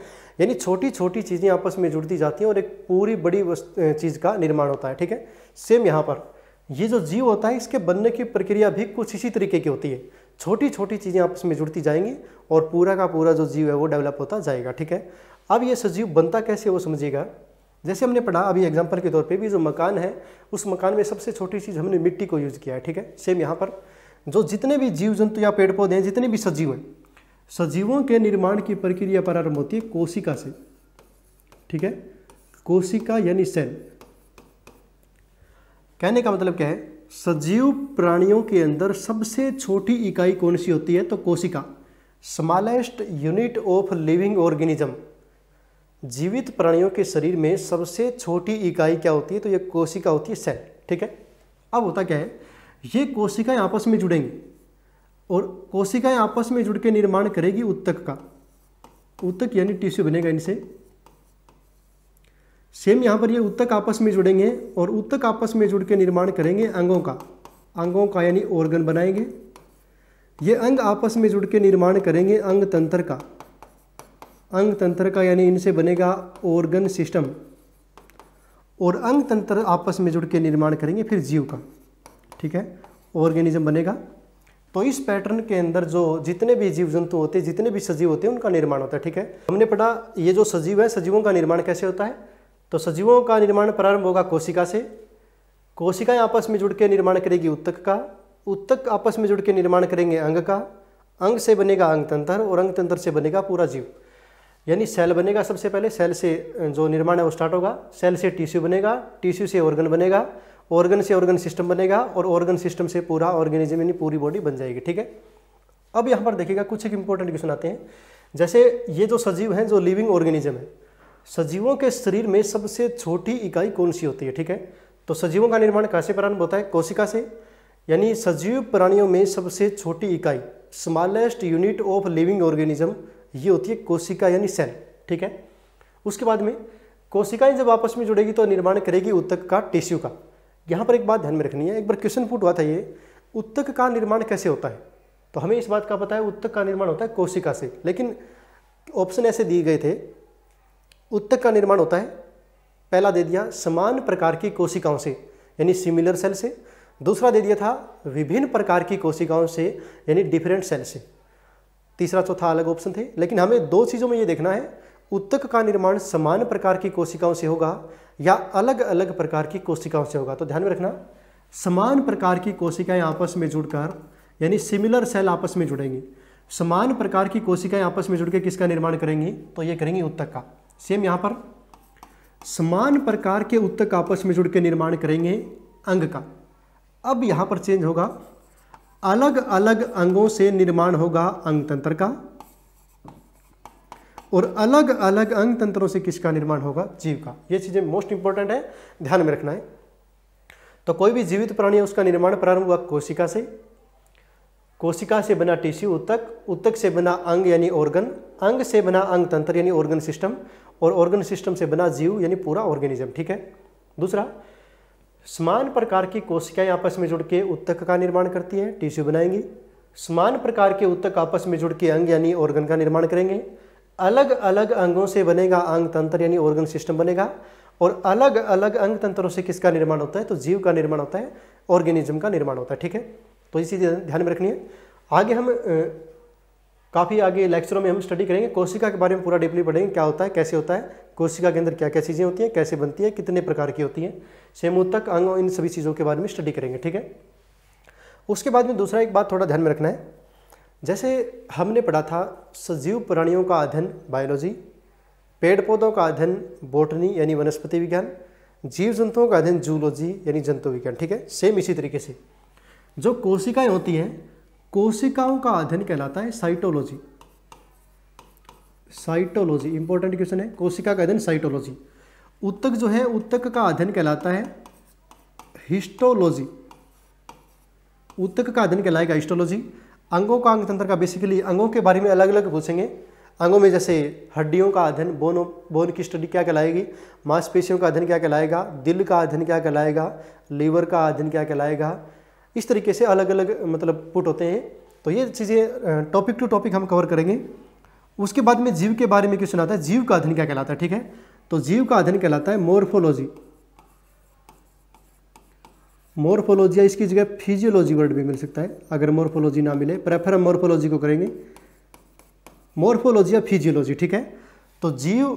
यानी छोटी छोटी चीज़ें आपस में जुड़ती जाती हैं और एक पूरी बड़ी चीज़ का निर्माण होता है ठीक है सेम यहाँ पर ये जो जीव होता है इसके बनने की प्रक्रिया भी कुछ इसी तरीके की होती है छोटी छोटी चीज़ें आपस में जुड़ती जाएंगी और पूरा का पूरा जो जीव है वो डेवलप होता जाएगा ठीक है अब ये सजीव बनता कैसे वो समझिएगा जैसे हमने पढ़ा अभी एग्जाम्पल के तौर पे भी जो मकान है उस मकान में सबसे छोटी चीज़ हमने मिट्टी को यूज़ किया है ठीक है सेम यहाँ पर जो जितने भी जीव जंतु या पेड़ पौधे हैं जितने भी सजीव हैं सजीवों के निर्माण की प्रक्रिया प्रारंभ होती है कोशिका से ठीक है कोशिका यानी सेल कहने का मतलब क्या है सजीव प्राणियों के अंदर सबसे छोटी इकाई कौन सी होती है तो कोशिका smallest unit of living organism जीवित प्राणियों के शरीर में सबसे छोटी इकाई क्या होती है तो ये कोशिका होती है सेल ठीक है अब होता क्या है ये कोशिकाएं आपस में जुड़ेंगी और कोशिकाएं आपस में जुड़ के निर्माण करेगी उत्तक का उत्तक यानी टिश्यू बनेगा इनसे सेम यहां पर ये उत्तक आपस में जुड़ेंगे और उत्तक आपस में जुड़ के निर्माण करेंगे अंगों का अंगों का यानी ऑर्गन बनाएंगे ये अंग आपस में जुड़ के निर्माण करेंगे अंग तंत्र का अंग तंत्र का यानी इनसे बनेगा ऑर्गन सिस्टम और अंग तंत्र आपस में जुड़ के निर्माण करेंगे फिर जीव का ठीक है ऑर्गेनिज्म बनेगा तो इस पैटर्न के अंदर जो जितने भी जीव जंतु होते हैं जितने भी सजीव होते हैं उनका निर्माण होता है ठीक है हमने पढ़ा ये जो सजीव है सजीवों का निर्माण कैसे होता है तो सजीवों का निर्माण प्रारंभ होगा कोशिका से कोशिकाएं आपस में जुड़ के निर्माण करेगी उत्तक का उत्तक आपस में जुड़ के निर्माण करेंगे अंग का अंग से बनेगा अंग तंत्र और अंग तंत्र से बनेगा पूरा जीव यानी सेल बनेगा सबसे पहले सेल से जो निर्माण है वो स्टार्ट होगा सेल से टिश्यू बनेगा टिश्यू से ऑर्गन बनेगा ऑर्गन से ऑर्गन सिस्टम बनेगा और ऑर्गन सिस्टम से पूरा ऑर्गेनिज्म यानी पूरी बॉडी बन जाएगी ठीक है अब यहाँ पर देखिएगा कुछ एक इंपॉर्टेंट क्वेश्चन आते हैं जैसे ये जो सजीव हैं जो लिविंग ऑर्गेनिज्म है सजीवों के शरीर में सबसे छोटी इकाई कौन सी होती है ठीक है तो सजीवों का निर्माण कैसे प्रारंभ होता है कोशिका से यानी सजीव प्राणियों में सबसे छोटी इकाई smallest unit of living organism ये होती है कोशिका यानी सेल ठीक है उसके बाद में कोशिकाएं जब आपस में जुड़ेगी तो निर्माण करेगी उत्तक का टिश्यू का यहाँ पर एक बात ध्यान में रखनी है एक बार क्वेश्चन पुट हुआ था ये उत्तक का निर्माण कैसे होता है तो हमें इस बात का पता है उत्तक का निर्माण होता है कोशिका से लेकिन ऑप्शन ऐसे दिए गए थे उत्तक का निर्माण होता है पहला दे दिया समान प्रकार की कोशिकाओं से यानी सिमिलर सेल से दूसरा दे दिया था विभिन्न प्रकार की कोशिकाओं से यानी डिफरेंट सेल से तीसरा चौथा अलग ऑप्शन थे लेकिन हमें दो चीज़ों में ये देखना है उत्तक का निर्माण समान प्रकार की कोशिकाओं से होगा या अलग अलग प्रकार की कोशिकाओं से होगा तो ध्यान में रखना समान प्रकार की कोशिकाएं आपस में जुड़कर यानी सिमिलर सेल आपस में जुड़ेंगी समान प्रकार की कोशिकाएं आपस में जुड़कर किसका निर्माण करेंगी तो ये करेंगी उत्तक का सेम यहाँ पर समान प्रकार के उत्तक आपस में जुड़ के निर्माण करेंगे अंग का अब यहाँ पर चेंज होगा अलग अलग अंगों से निर्माण होगा अंग तंत्र का और अलग अलग अंग तंत्रों से किसका निर्माण होगा जीव का ये चीज़ें मोस्ट इंपॉर्टेंट है ध्यान में रखना है तो कोई भी जीवित प्राणी है उसका निर्माण प्रारंभ हुआ कोशिका से कोशिका से बना टिश्यू उत्तक उत्तक से बना अंग यानी ऑर्गन अंग से बना अंग तंत्र यानी ऑर्गन सिस्टम और ऑर्गन सिस्टम से बना जीव यानी पूरा ऑर्गेनिज्म ठीक है दूसरा समान प्रकार की कोशिकाएं आपस में जुड़ के उत्तक का निर्माण करती हैं टिश्यू बनाएंगी समान प्रकार के उत्तक आपस में जुड़ के अंग यानी ऑर्गन का निर्माण करेंगे अलग अलग अंगों से बनेगा अंग तंत्र यानी ऑर्गन सिस्टम बनेगा और अलग अलग अंग तंत्रों से किसका निर्माण होता है तो जीव का निर्माण होता है ऑर्गेनिज्म का निर्माण होता है ठीक है तो इसी ध्यान में रखनी है आगे हम काफ़ी आगे लेक्चरों में हम स्टडी करेंगे कोशिका के बारे में पूरा डीपली पढ़ेंगे क्या होता है कैसे होता है कोशिका के अंदर क्या क्या चीज़ें होती हैं कैसे बनती है कितने प्रकार की होती हैं सेमोतक अंग इन सभी चीज़ों के बारे में स्टडी करेंगे ठीक है उसके बाद में दूसरा एक बात थोड़ा ध्यान में रखना है जैसे हमने पढ़ा था सजीव प्राणियों का अध्ययन बायोलॉजी पेड़ पौधों का अध्ययन बोटनी यानी वनस्पति विज्ञान जीव जंतुओं का अध्ययन जूलॉजी यानी जंतु विज्ञान ठीक है सेम इसी तरीके से जो कोशिकाएं होती हैं कोशिकाओं का अध्ययन कहलाता है साइटोलॉजी साइटोलॉजी इंपॉर्टेंट क्वेश्चन है कोशिका का अध्ययन साइटोलॉजी उत्तक जो है उत्तक का अध्ययन कहलाता है हिस्टोलॉजी उत्तक का अध्ययन कहलाएगा हिस्टोलॉजी अंगों का अंग तंत्र का बेसिकली अंगों के बारे में अलग अलग पूछेंगे अंगों में जैसे हड्डियों का अध्ययन बोन बोन की स्टडी क्या कहलाएगी मांसपेशियों का अध्ययन क्या कहलाएगा दिल का अध्ययन क्या कहलाएगा लीवर का अध्ययन क्या कहलाएगा इस तरीके से अलग अलग मतलब पुट होते हैं तो ये चीज़ें टॉपिक टू टॉपिक हम कवर करेंगे उसके बाद में जीव के बारे में क्वेश्चन आता है जीव का अध्ययन क्या कहलाता है ठीक है तो जीव का अध्ययन कहलाता है मोर्फोलॉजी मोर्फोलॉजी या इसकी जगह फिजियोलॉजी वर्ड भी मिल सकता है अगर मोर्फोलॉजी ना मिले प्रेफर हम मोर्फोलॉजी को करेंगे मोर्फोलॉजी या फिजियोलॉजी ठीक है तो जीव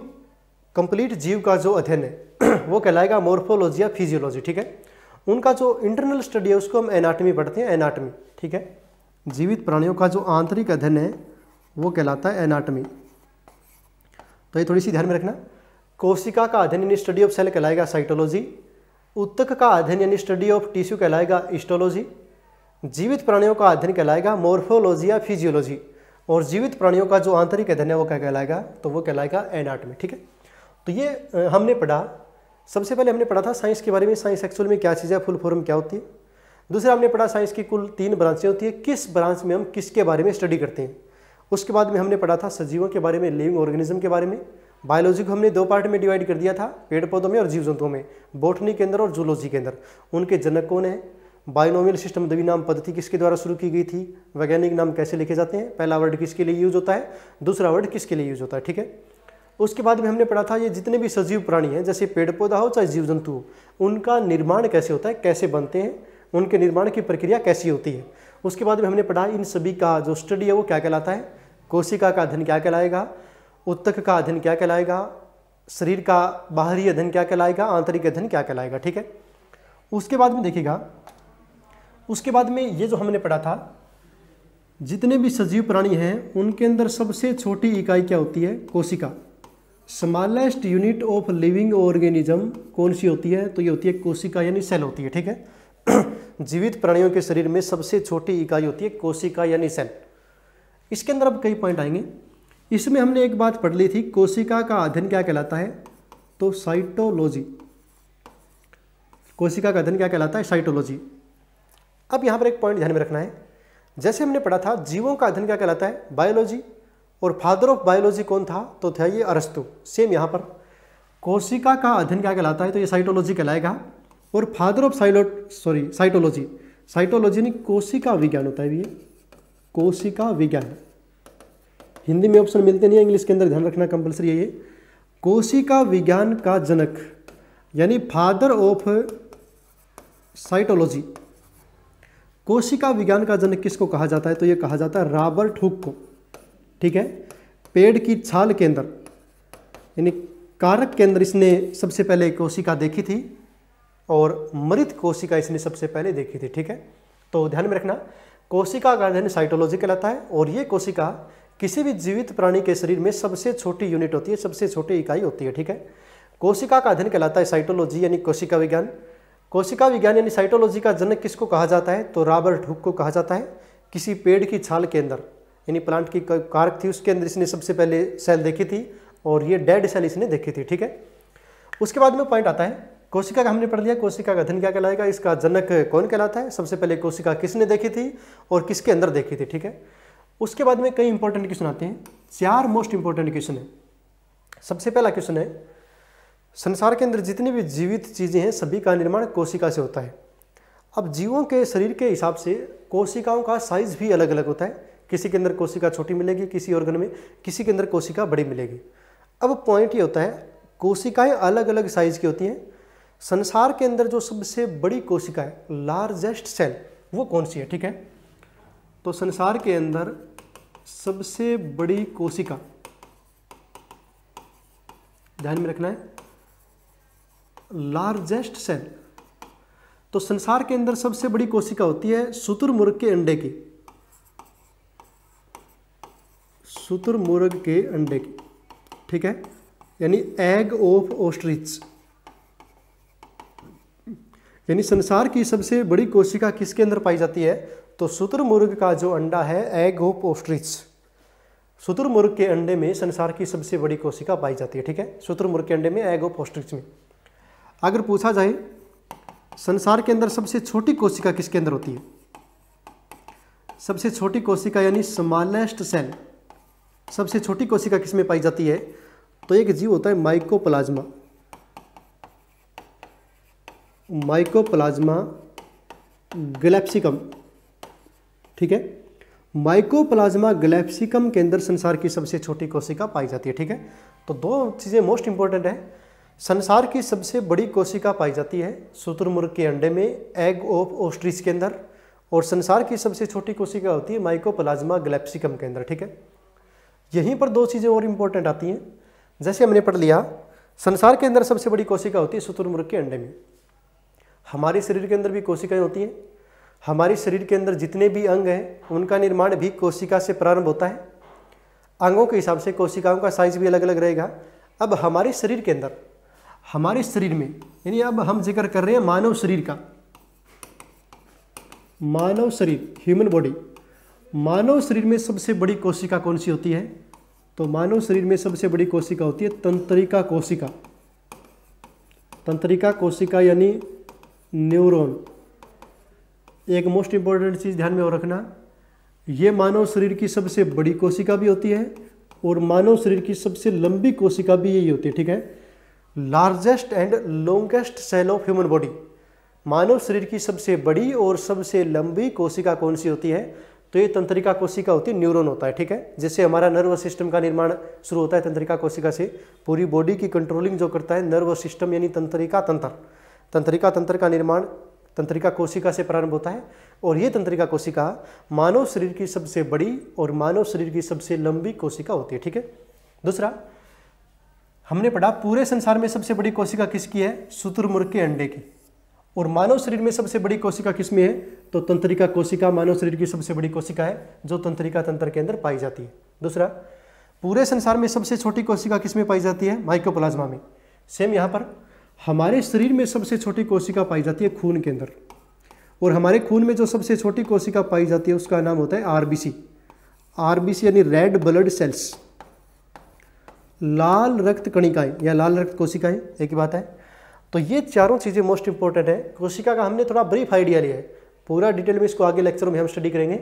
कंप्लीट जीव का जो अध्ययन है वो कहलाएगा मोर्फोलॉजी या फिजियोलॉजी ठीक है उनका जो इंटरनल स्टडी है उसको हम एनाटमी पढ़ते हैं एनाटमी ठीक है जीवित प्राणियों का जो आंतरिक अध्ययन है वो कहलाता है एनाटमी तो ये थोड़ी सी ध्यान में रखना कोशिका का अध्ययन यानी स्टडी ऑफ सेल कहलाएगा साइटोलॉजी उत्तक का अध्ययन यानी स्टडी ऑफ टिश्यू कहलाएगा इस्टोलॉजी जीवित प्राणियों का अध्ययन कहलाएगा मोर्फोलॉजी या फिजियोलॉजी और जीवित प्राणियों का जो आंतरिक अध्ययन है वो क्या कहलाएगा तो वो कहलाएगा एनाटमी ठीक है तो ये हमने पढ़ा सबसे पहले हमने पढ़ा था साइंस के बारे में साइंस एक्चुअल में क्या चीज़ है फुल फॉर्म क्या होती है दूसरा हमने पढ़ा साइंस की कुल तीन ब्रांचें होती है किस ब्रांच में हम किसके बारे में स्टडी करते हैं उसके बाद में हमने पढ़ा था सजीवों के बारे में लिविंग ऑर्गेनिज्म के बारे में बायोलॉजी को हमने दो पार्ट में डिवाइड कर दिया था पेड़ पौधों में और जीव जंतुओं में बोटनी के अंदर और जूलॉजी के अंदर उनके जनक कौन है बायोनोमियल सिस्टम दवी नाम पद्धति किसके द्वारा शुरू की गई थी वैज्ञानिक नाम कैसे लिखे जाते हैं पहला वर्ड किसके लिए यूज होता है दूसरा वर्ड किसके लिए यूज होता है ठीक है उसके बाद में हमने पढ़ा था ये जितने भी सजीव प्राणी हैं जैसे पेड़ पौधा हो चाहे जीव जंतु हो उनका निर्माण कैसे होता है कैसे बनते हैं उनके निर्माण की प्रक्रिया कैसी होती है उसके बाद में हमने पढ़ा इन सभी का जो स्टडी है वो क्या कहलाता है कोशिका का अध्ययन क्या कहलाएगा उत्तक का अध्ययन क्या कहलाएगा शरीर का बाहरी अध्ययन क्या कहलाएगा आंतरिक अध्ययन क्या कहलाएगा ठीक है उसके बाद में देखिएगा उसके बाद में ये जो हमने पढ़ा था जितने भी सजीव प्राणी हैं उनके अंदर सबसे छोटी इकाई क्या होती है कोशिका smallest unit of living organism कौन सी होती है तो ये होती है कोशिका यानी सेल होती है ठीक है जीवित प्राणियों के शरीर में सबसे छोटी इकाई होती है कोशिका यानी सेल इसके अंदर अब कई पॉइंट आएंगे इसमें हमने एक बात पढ़ ली थी कोशिका का अध्ययन क्या कहलाता है तो साइटोलॉजी कोशिका का अध्ययन क्या कहलाता है साइटोलॉजी अब यहां पर एक पॉइंट ध्यान में रखना है जैसे हमने पढ़ा था जीवों का अध्ययन क्या कहलाता है बायोलॉजी और फादर ऑफ बायोलॉजी कौन था तो था ये अरस्तु सेम यहाँ पर कोशिका का अध्ययन क्या कहलाता है तो ये साइटोलॉजी कहलाएगा और father of silo sorry cytology cytology नहीं कोशिका विज्ञान होता है ये कोशिका विज्ञान हिंदी में ऑप्शन मिलते नहीं है इंग्लिश के अंदर ध्यान रखना कंपलसरी है ये कोशिका विज्ञान का जनक यानी फादर ऑफ साइटोलॉजी कोशिका विज्ञान का जनक किसको कहा जाता है तो ये कहा जाता है रॉबर्ट हुक को ठीक है पेड़ की छाल के अंदर यानी कारक के अंदर इसने सबसे पहले कोशिका देखी थी और मृत कोशिका इसने सबसे पहले देखी थी ठीक है तो ध्यान में रखना कोशिका का अध्ययन साइटोलॉजी कहलाता है और ये कोशिका किसी भी जीवित प्राणी के शरीर में सबसे छोटी यूनिट होती है सबसे छोटी इकाई होती है ठीक है कोशिका का अध्ययन कहलाता है साइटोलॉजी यानी कोशिका विज्ञान कोशिका विज्ञान यानी साइटोलॉजी का जनक किसको कहा जाता है तो रॉबर्ट हुक को कहा जाता है किसी पेड़ की छाल के अंदर यानी प्लांट की कारक थी उसके अंदर इसने सबसे पहले सेल देखी थी और ये डेड सेल इसने देखी थी ठीक है उसके बाद में पॉइंट आता है कोशिका का हमने पढ़ लिया कोशिका का धन क्या कहलाएगा इसका जनक कौन कहलाता है सबसे पहले कोशिका किसने देखी थी और किसके अंदर देखी थी ठीक है उसके बाद में कई इंपॉर्टेंट क्वेश्चन आते हैं चार मोस्ट इंपॉर्टेंट क्वेश्चन है सबसे पहला क्वेश्चन है संसार के अंदर जितनी भी जीवित चीज़ें हैं सभी का निर्माण कोशिका से होता है अब जीवों के शरीर के हिसाब से कोशिकाओं का साइज भी अलग अलग होता है किसी के अंदर कोशिका छोटी मिलेगी किसी ऑर्गन में किसी के अंदर कोशिका बड़ी मिलेगी अब पॉइंट ये होता है कोशिकाएं अलग अलग साइज़ की होती हैं संसार के अंदर जो सबसे बड़ी कोशिका है लार्जेस्ट सेल वो कौन सी है ठीक है तो संसार के अंदर सबसे बड़ी कोशिका ध्यान में रखना है लार्जेस्ट सेल तो संसार के अंदर सबसे बड़ी कोशिका होती है सुतुरमुर्ग के अंडे की शुतुर मुर्ग के अंडे की ठीक है यानी एग ऑफ ऑस्ट्रिच यानी संसार की सबसे बड़ी कोशिका किसके अंदर पाई जाती है तो शुतुरमुर्ग का जो अंडा है एग ऑफ ऑस्ट्रिच शुतुरमुर्ग के अंडे में संसार की सबसे बड़ी कोशिका पाई जाती है ठीक है शुतुरमुर्ग के अंडे में एग ऑफ ऑस्ट्रिच में अगर पूछा जाए संसार के अंदर सबसे छोटी कोशिका किसके अंदर होती है सबसे छोटी कोशिका यानी स्मॉलेस्ट सेल सबसे छोटी कोशिका किसमें पाई जाती है तो एक जीव होता है माइकोप्लाज्मा माइकोप्लाज्मा गलेप्सिकम ठीक है माइकोप्लाज्मा गलेप्सिकम के अंदर संसार की सबसे छोटी कोशिका पाई जाती है ठीक है तो दो चीज़ें मोस्ट इंपॉर्टेंट है संसार की सबसे बड़ी कोशिका पाई जाती है शूत्रमुर्ग के अंडे में एग ऑफ ओस्ट्रिच के अंदर और संसार की सबसे छोटी कोशिका होती है माइकोप्लाज्मा गलेप्सिकम के अंदर ठीक है यहीं पर दो चीज़ें और इम्पोर्टेंट आती हैं जैसे हमने पढ़ लिया संसार के अंदर सबसे बड़ी कोशिका होती है शुतुरमुर्ग के अंडे में हमारे शरीर के अंदर भी कोशिकाएं होती हैं हमारे शरीर के अंदर जितने भी अंग हैं उनका निर्माण भी कोशिका से प्रारंभ होता है अंगों के हिसाब से कोशिकाओं का साइज भी अलग अलग रहेगा अब हमारे शरीर के अंदर हमारे शरीर में यानी अब हम जिक्र कर रहे हैं मानव शरीर का मानव शरीर ह्यूमन बॉडी मानव शरीर में सबसे बड़ी कोशिका कौन सी होती है तो मानव शरीर में सबसे बड़ी कोशिका होती है तंत्रिका कोशिका तंत्रिका कोशिका यानी न्यूरॉन एक मोस्ट इंपॉर्टेंट चीज़ ध्यान में और रखना यह मानव शरीर की सबसे बड़ी कोशिका भी होती है और मानव शरीर की सबसे लंबी कोशिका भी यही होती है ठीक है largest and longest cell of human body मानव शरीर की सबसे बड़ी और सबसे लंबी कोशिका कौन सी होती है तो ये तंत्रिका कोशिका होती है न्यूरॉन होता है ठीक है जैसे हमारा नर्व सिस्टम का निर्माण शुरू होता है तंत्रिका कोशिका से पूरी बॉडी की कंट्रोलिंग जो करता है नर्व सिस्टम यानी तंत्रिका तंत्र तंत्रिका तंत्र का निर्माण तंत्रिका कोशिका से प्रारंभ होता है और ये तंत्रिका कोशिका मानव शरीर की सबसे बड़ी और मानव शरीर की सबसे लंबी कोशिका होती है ठीक है दूसरा हमने पढ़ा पूरे संसार में सबसे बड़ी कोशिका किसकी है शुतुरमुर्ग के अंडे की और मानव शरीर में सबसे बड़ी कोशिका किसमें है तो तंत्रिका कोशिका मानव शरीर की सबसे बड़ी कोशिका है जो तंत्रिका तंत्र के अंदर पाई जाती है दूसरा पूरे संसार में सबसे छोटी कोशिका किसमें पाई जाती है माइक्रोप्लाज्मा में सेम यहाँ पर हमारे शरीर में सबसे छोटी कोशिका पाई जाती है खून के अंदर और हमारे खून में जो सबसे छोटी कोशिका पाई जाती है उसका नाम होता है आरबीसी आरबीसी यानी रेड ब्लड सेल्स लाल रक्त कणिकाएं या लाल रक्त कोशिकाएं एक ही बात है तो ये चारों चीज़ें मोस्ट इंपॉर्टेंट है कोशिका का हमने थोड़ा ब्रीफ आइडिया लिया है पूरा डिटेल में इसको आगे लेक्चर में हम स्टडी करेंगे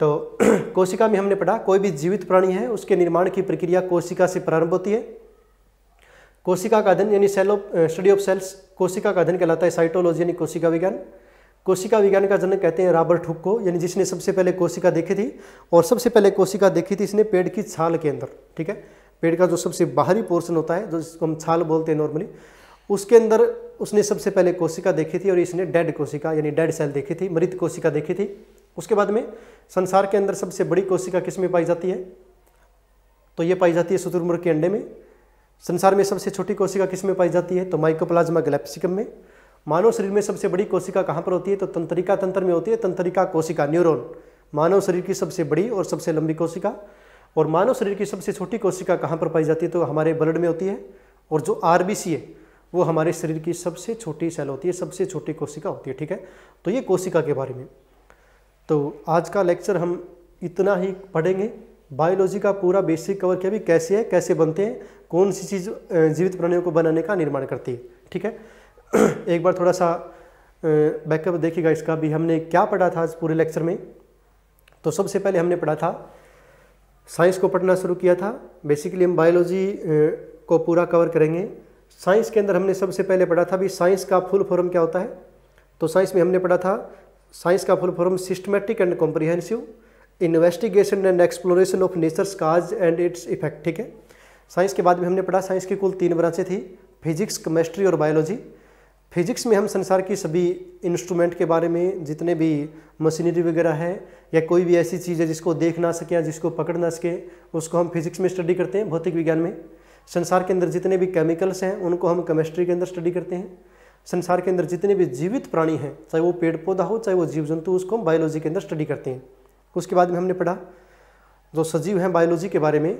तो कोशिका में हमने पढ़ा कोई भी जीवित प्राणी है उसके निर्माण की प्रक्रिया कोशिका से प्रारंभ होती है कोशिका का अध्ययन यानी cell of study of cells कोशिका का अध्ययन कहलाता है साइटोलॉजी यानी कोशिका विज्ञान कोशिका विज्ञान का जनक कहते हैं रॉबर्ट हुक को यानी जिसने सबसे पहले कोशिका देखी थी और सबसे पहले कोशिका देखी थी इसने पेड़ की छाल के अंदर ठीक है पेड़ का जो सबसे बाहरी पोर्शन होता है जो जिसको हम छाल बोलते हैं नॉर्मली उसके अंदर उसने सबसे पहले कोशिका देखी थी और इसने डेड कोशिका यानी डेड सेल देखी थी मृत कोशिका देखी थी उसके बाद में संसार के अंदर सबसे बड़ी कोशिका किस में पाई जाती है तो ये पाई जाती है शुतुरमुर्ग के अंडे में संसार में सबसे छोटी कोशिका किस में पाई जाती है तो माइकोप्लाज्मा ग्लेप्सिकम में मानव शरीर में सबसे बड़ी कोशिका कहाँ पर होती है तो तंत्रिका तंत्र में होती है तंत्रिका कोशिका न्यूरोन मानव शरीर की सबसे बड़ी और सबसे लंबी कोशिका और मानव शरीर की सबसे छोटी कोशिका कहाँ पर पाई जाती है तो हमारे ब्लड में होती है और जो आर है वो हमारे शरीर की सबसे छोटी सेल होती है सबसे छोटी कोशिका होती है ठीक है तो ये कोशिका के बारे में तो आज का लेक्चर हम इतना ही पढ़ेंगे बायोलॉजी का पूरा बेसिक कवर किया भी कैसे है कैसे बनते हैं कौन सी चीज़ जीवित प्राणियों को बनाने का निर्माण करती है ठीक है एक बार थोड़ा सा बैकअप देखिएगा इसका भी हमने क्या पढ़ा था आज पूरे लेक्चर में तो सबसे पहले हमने पढ़ा था साइंस को पढ़ना शुरू किया था बेसिकली हम बायोलॉजी को पूरा कवर करेंगे साइंस के अंदर हमने सबसे पहले पढ़ा था भी साइंस का फुल फॉर्म क्या होता है तो साइंस में हमने पढ़ा था साइंस का full form systematic and comprehensive investigation and exploration of nature's cause and its effect ठीक है साइंस के बाद में हमने पढ़ा साइंस की कुल तीन ब्रांचें थी फिजिक्स केमेस्ट्री और बायोलॉजी फिजिक्स में हम संसार की सभी इंस्ट्रूमेंट के बारे में जितने भी मशीनरी वगैरह है या कोई भी ऐसी चीज़ है जिसको देख ना सकें या जिसको पकड़ ना सकें उसको हम फिजिक्स में स्टडी करते हैं भौतिक विज्ञान में संसार के अंदर जितने भी केमिकल्स हैं उनको हम केमिस्ट्री के अंदर स्टडी करते हैं संसार के अंदर जितने भी जीवित प्राणी हैं चाहे वो पेड़ पौधा हो चाहे वो जीव जंतु उसको हम बायोलॉजी के अंदर स्टडी करते हैं उसके बाद में हमने पढ़ा जो सजीव हैं बायोलॉजी के बारे में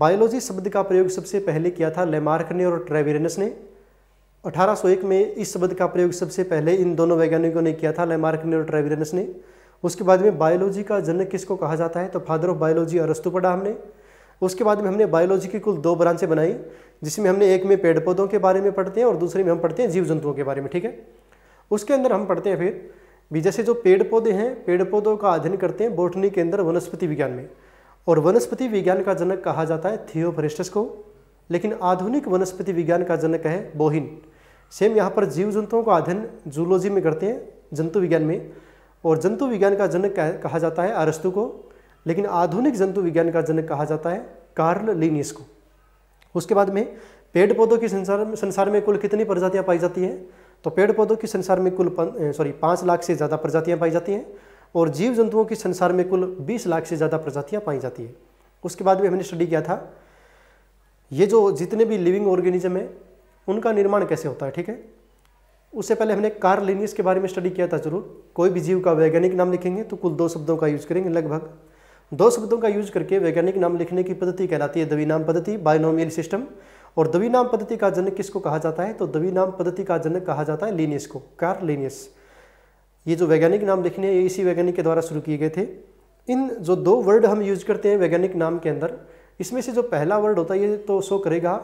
बायोलॉजी शब्द का प्रयोग सबसे पहले किया था लेमार्क ने और ट्रेविरेनस ने 1801 में इस शब्द का प्रयोग सबसे पहले इन दोनों वैज्ञानिकों ने किया था लेमार्क ने और ट्रेविरेनस ने उसके बाद में बायोलॉजी का जनक किसको कहा जाता है तो फादर ऑफ बायोलॉजी अरस्तु पढ़ा हमने उसके बाद में हमने बायोलॉजी की कुल दो ब्रांचें बनाई जिसमें हमने एक में पेड़ पौधों के बारे में पढ़ते हैं और दूसरे में हम पढ़ते हैं जीव जंतुओं के बारे में ठीक है उसके अंदर हम पढ़ते हैं फिर भी जैसे जो पेड़ पौधे हैं पेड़ पौधों का अध्ययन करते हैं बोटनी के अंदर वनस्पति विज्ञान में और वनस्पति विज्ञान का जनक कहा जाता है थियोफरेस्टस को लेकिन आधुनिक वनस्पति विज्ञान का जनक है बोहिन सेम यहाँ पर जीव जंतुओं का अध्ययन जूलॉजी में करते हैं जंतु विज्ञान में और जंतु विज्ञान का जनक कहा जाता है अरस्तु को लेकिन आधुनिक जंतु विज्ञान का जनक कहा जाता है कार्ल लिनियस को उसके बाद में पेड़ पौधों की संसार में संसार में कुल कितनी प्रजातियां पाई जाती हैं तो पेड़ पौधों की संसार में कुल सॉरी पाँच लाख से ज़्यादा प्रजातियां पाई जाती हैं और जीव जंतुओं की संसार में कुल बीस लाख से ज़्यादा प्रजातियां पाई जाती है उसके बाद में हमने स्टडी किया था ये जो जितने भी लिविंग ऑर्गेनिज्म है उनका निर्माण कैसे होता है ठीक है उससे पहले हमने कार्लिनियस के बारे में स्टडी किया था जरूर कोई भी जीव का वैज्ञानिक नाम लिखेंगे तो कुल दो शब्दों का यूज करेंगे लगभग दो शब्दों का यूज करके वैज्ञानिक नाम लिखने की पद्धति कहलाती है दवी नाम पद्धति बायोनोमियल सिस्टम और दवी नाम पद्धति का जनक किसको कहा जाता है तो दवी नाम पद्धति का जनक कहा जाता है लीनियस को कार लीनियस ये जो वैज्ञानिक नाम लिखने ये इसी वैज्ञानिक के द्वारा शुरू किए गए थे इन जो दो वर्ड हम यूज करते हैं वैज्ञानिक नाम के अंदर इसमें से जो पहला वर्ड होता है ये तो शो करेगा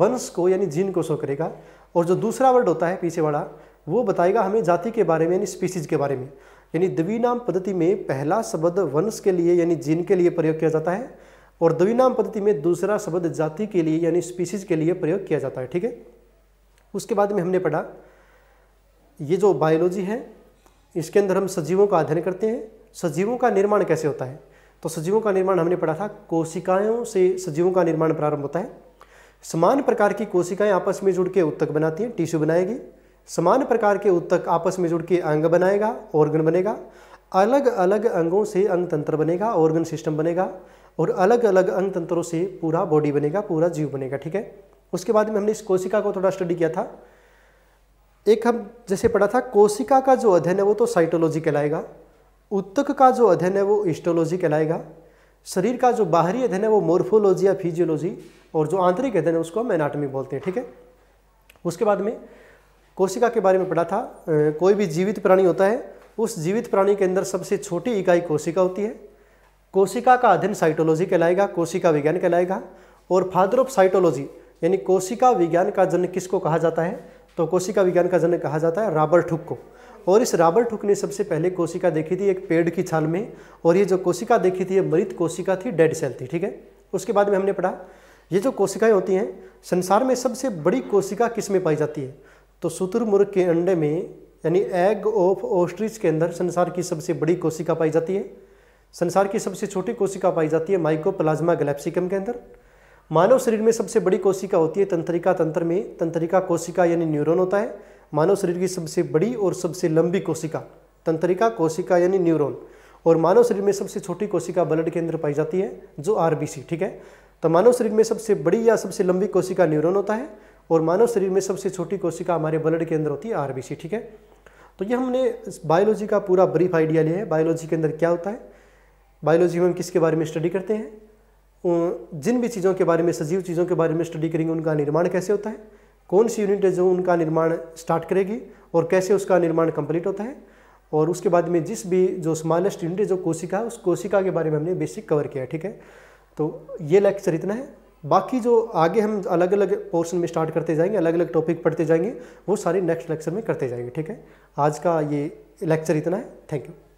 वंश को यानी जीन को शो करेगा और जो दूसरा वर्ड होता है पीछे वाला वो बताएगा हमें जाति के बारे में यानी स्पीसीज के बारे में यानी द्विनाम पद्धति में पहला शब्द वंश के लिए यानी जीन के लिए प्रयोग किया जाता है और द्विनाम पद्धति में दूसरा शब्द जाति के लिए यानी स्पीसीज के लिए प्रयोग किया जाता है ठीक है उसके बाद में हमने पढ़ा ये जो बायोलॉजी है इसके अंदर हम सजीवों का अध्ययन करते हैं सजीवों का निर्माण कैसे होता है तो सजीवों का निर्माण हमने पढ़ा था कोशिकाओं से सजीवों का निर्माण प्रारंभ होता है समान प्रकार की कोशिकाएं आपस में जुड़ के उत्तक बनाती हैं टिश्यू बनाएगी समान प्रकार के उत्तक आपस में जुड़ के अंग बनाएगा ऑर्गन बनेगा अलग अलग अंगों से अंग तंत्र बनेगा ऑर्गन सिस्टम बनेगा और अलग अलग अंग तंत्रों से पूरा बॉडी बनेगा पूरा जीव बनेगा ठीक है उसके बाद में हमने इस कोशिका को थोड़ा स्टडी किया था एक हम जैसे पढ़ा था कोशिका का जो अध्ययन है वो तो साइटोलॉजी कहलाएगा उत्तक का जो अध्ययन है वो इस्टोलॉजी कहलाएगा शरीर का जो बाहरी अध्ययन है वो मोर्फोलॉजी या फिजियोलॉजी और जो आंतरिक अध्ययन है उसको हम एनाटमी बोलते हैं ठीक है उसके बाद में कोशिका के बारे में पढ़ा था कोई भी जीवित प्राणी होता है उस जीवित प्राणी के अंदर सबसे छोटी इकाई कोशिका होती है कोशिका का अध्ययन साइटोलॉजी कहलाएगा कोशिका विज्ञान कहलाएगा और फादर ऑफ साइटोलॉजी यानी कोशिका विज्ञान का जन्म किसको कहा जाता है तो कोशिका विज्ञान का जन्म कहा जाता है रॉबर्ट हुक को और इस रॉबर्ट हुक ने सबसे पहले कोशिका देखी थी एक पेड़ की छाल में और ये जो कोशिका देखी थी ये मृत कोशिका थी डेड सेल थी ठीक है उसके बाद में हमने पढ़ा ये जो कोशिकाएं होती हैं संसार में सबसे बड़ी कोशिका किस में पाई जाती है तो शुतुरमुर्ग के अंडे में यानी एग ऑफ ऑस्ट्रिच के अंदर संसार की सबसे बड़ी कोशिका पाई जाती है संसार की सबसे छोटी कोशिका पाई जाती है माइकोप्लाज्मा गलेप्सिकम के अंदर मानव शरीर में सबसे बड़ी कोशिका होती है तंत्रिका तंत्र में तंत्रिका कोशिका यानी न्यूरॉन होता है मानव शरीर की सबसे बड़ी और सबसे लंबी कोशिका तंत्रिका कोशिका यानी न्यूरॉन और मानव शरीर में सबसे छोटी कोशिका ब्लड के अंदर पाई जाती है जो आरबीसी ठीक है तो मानव शरीर में सबसे बड़ी या सबसे लंबी कोशिका न्यूरॉन होता है और मानव शरीर में सबसे छोटी कोशिका हमारे ब्लड के अंदर होती है आरबीसी ठीक है तो ये हमने बायोलॉजी का पूरा ब्रीफ आइडिया लिया है बायोलॉजी के अंदर क्या होता है बायोलॉजी में हम किसके बारे में स्टडी करते हैं जिन भी चीज़ों के बारे में सजीव चीज़ों के बारे में स्टडी करेंगे उनका निर्माण कैसे होता है कौन सी यूनिट है जो उनका निर्माण स्टार्ट करेगी और कैसे उसका निर्माण कंप्लीट होता है और उसके बाद में जिस भी जो स्मॉलेस्ट यूनिट है जो कोशिका है उस कोशिका के बारे में हमने बेसिक कवर किया है ठीक है तो ये लेक्चर इतना है बाकी जो आगे हम अलग अलग पोर्शन में स्टार्ट करते जाएंगे अलग अलग टॉपिक पढ़ते जाएंगे वो सारे नेक्स्ट लेक्चर में करते जाएंगे ठीक है आज का ये लेक्चर इतना है थैंक यू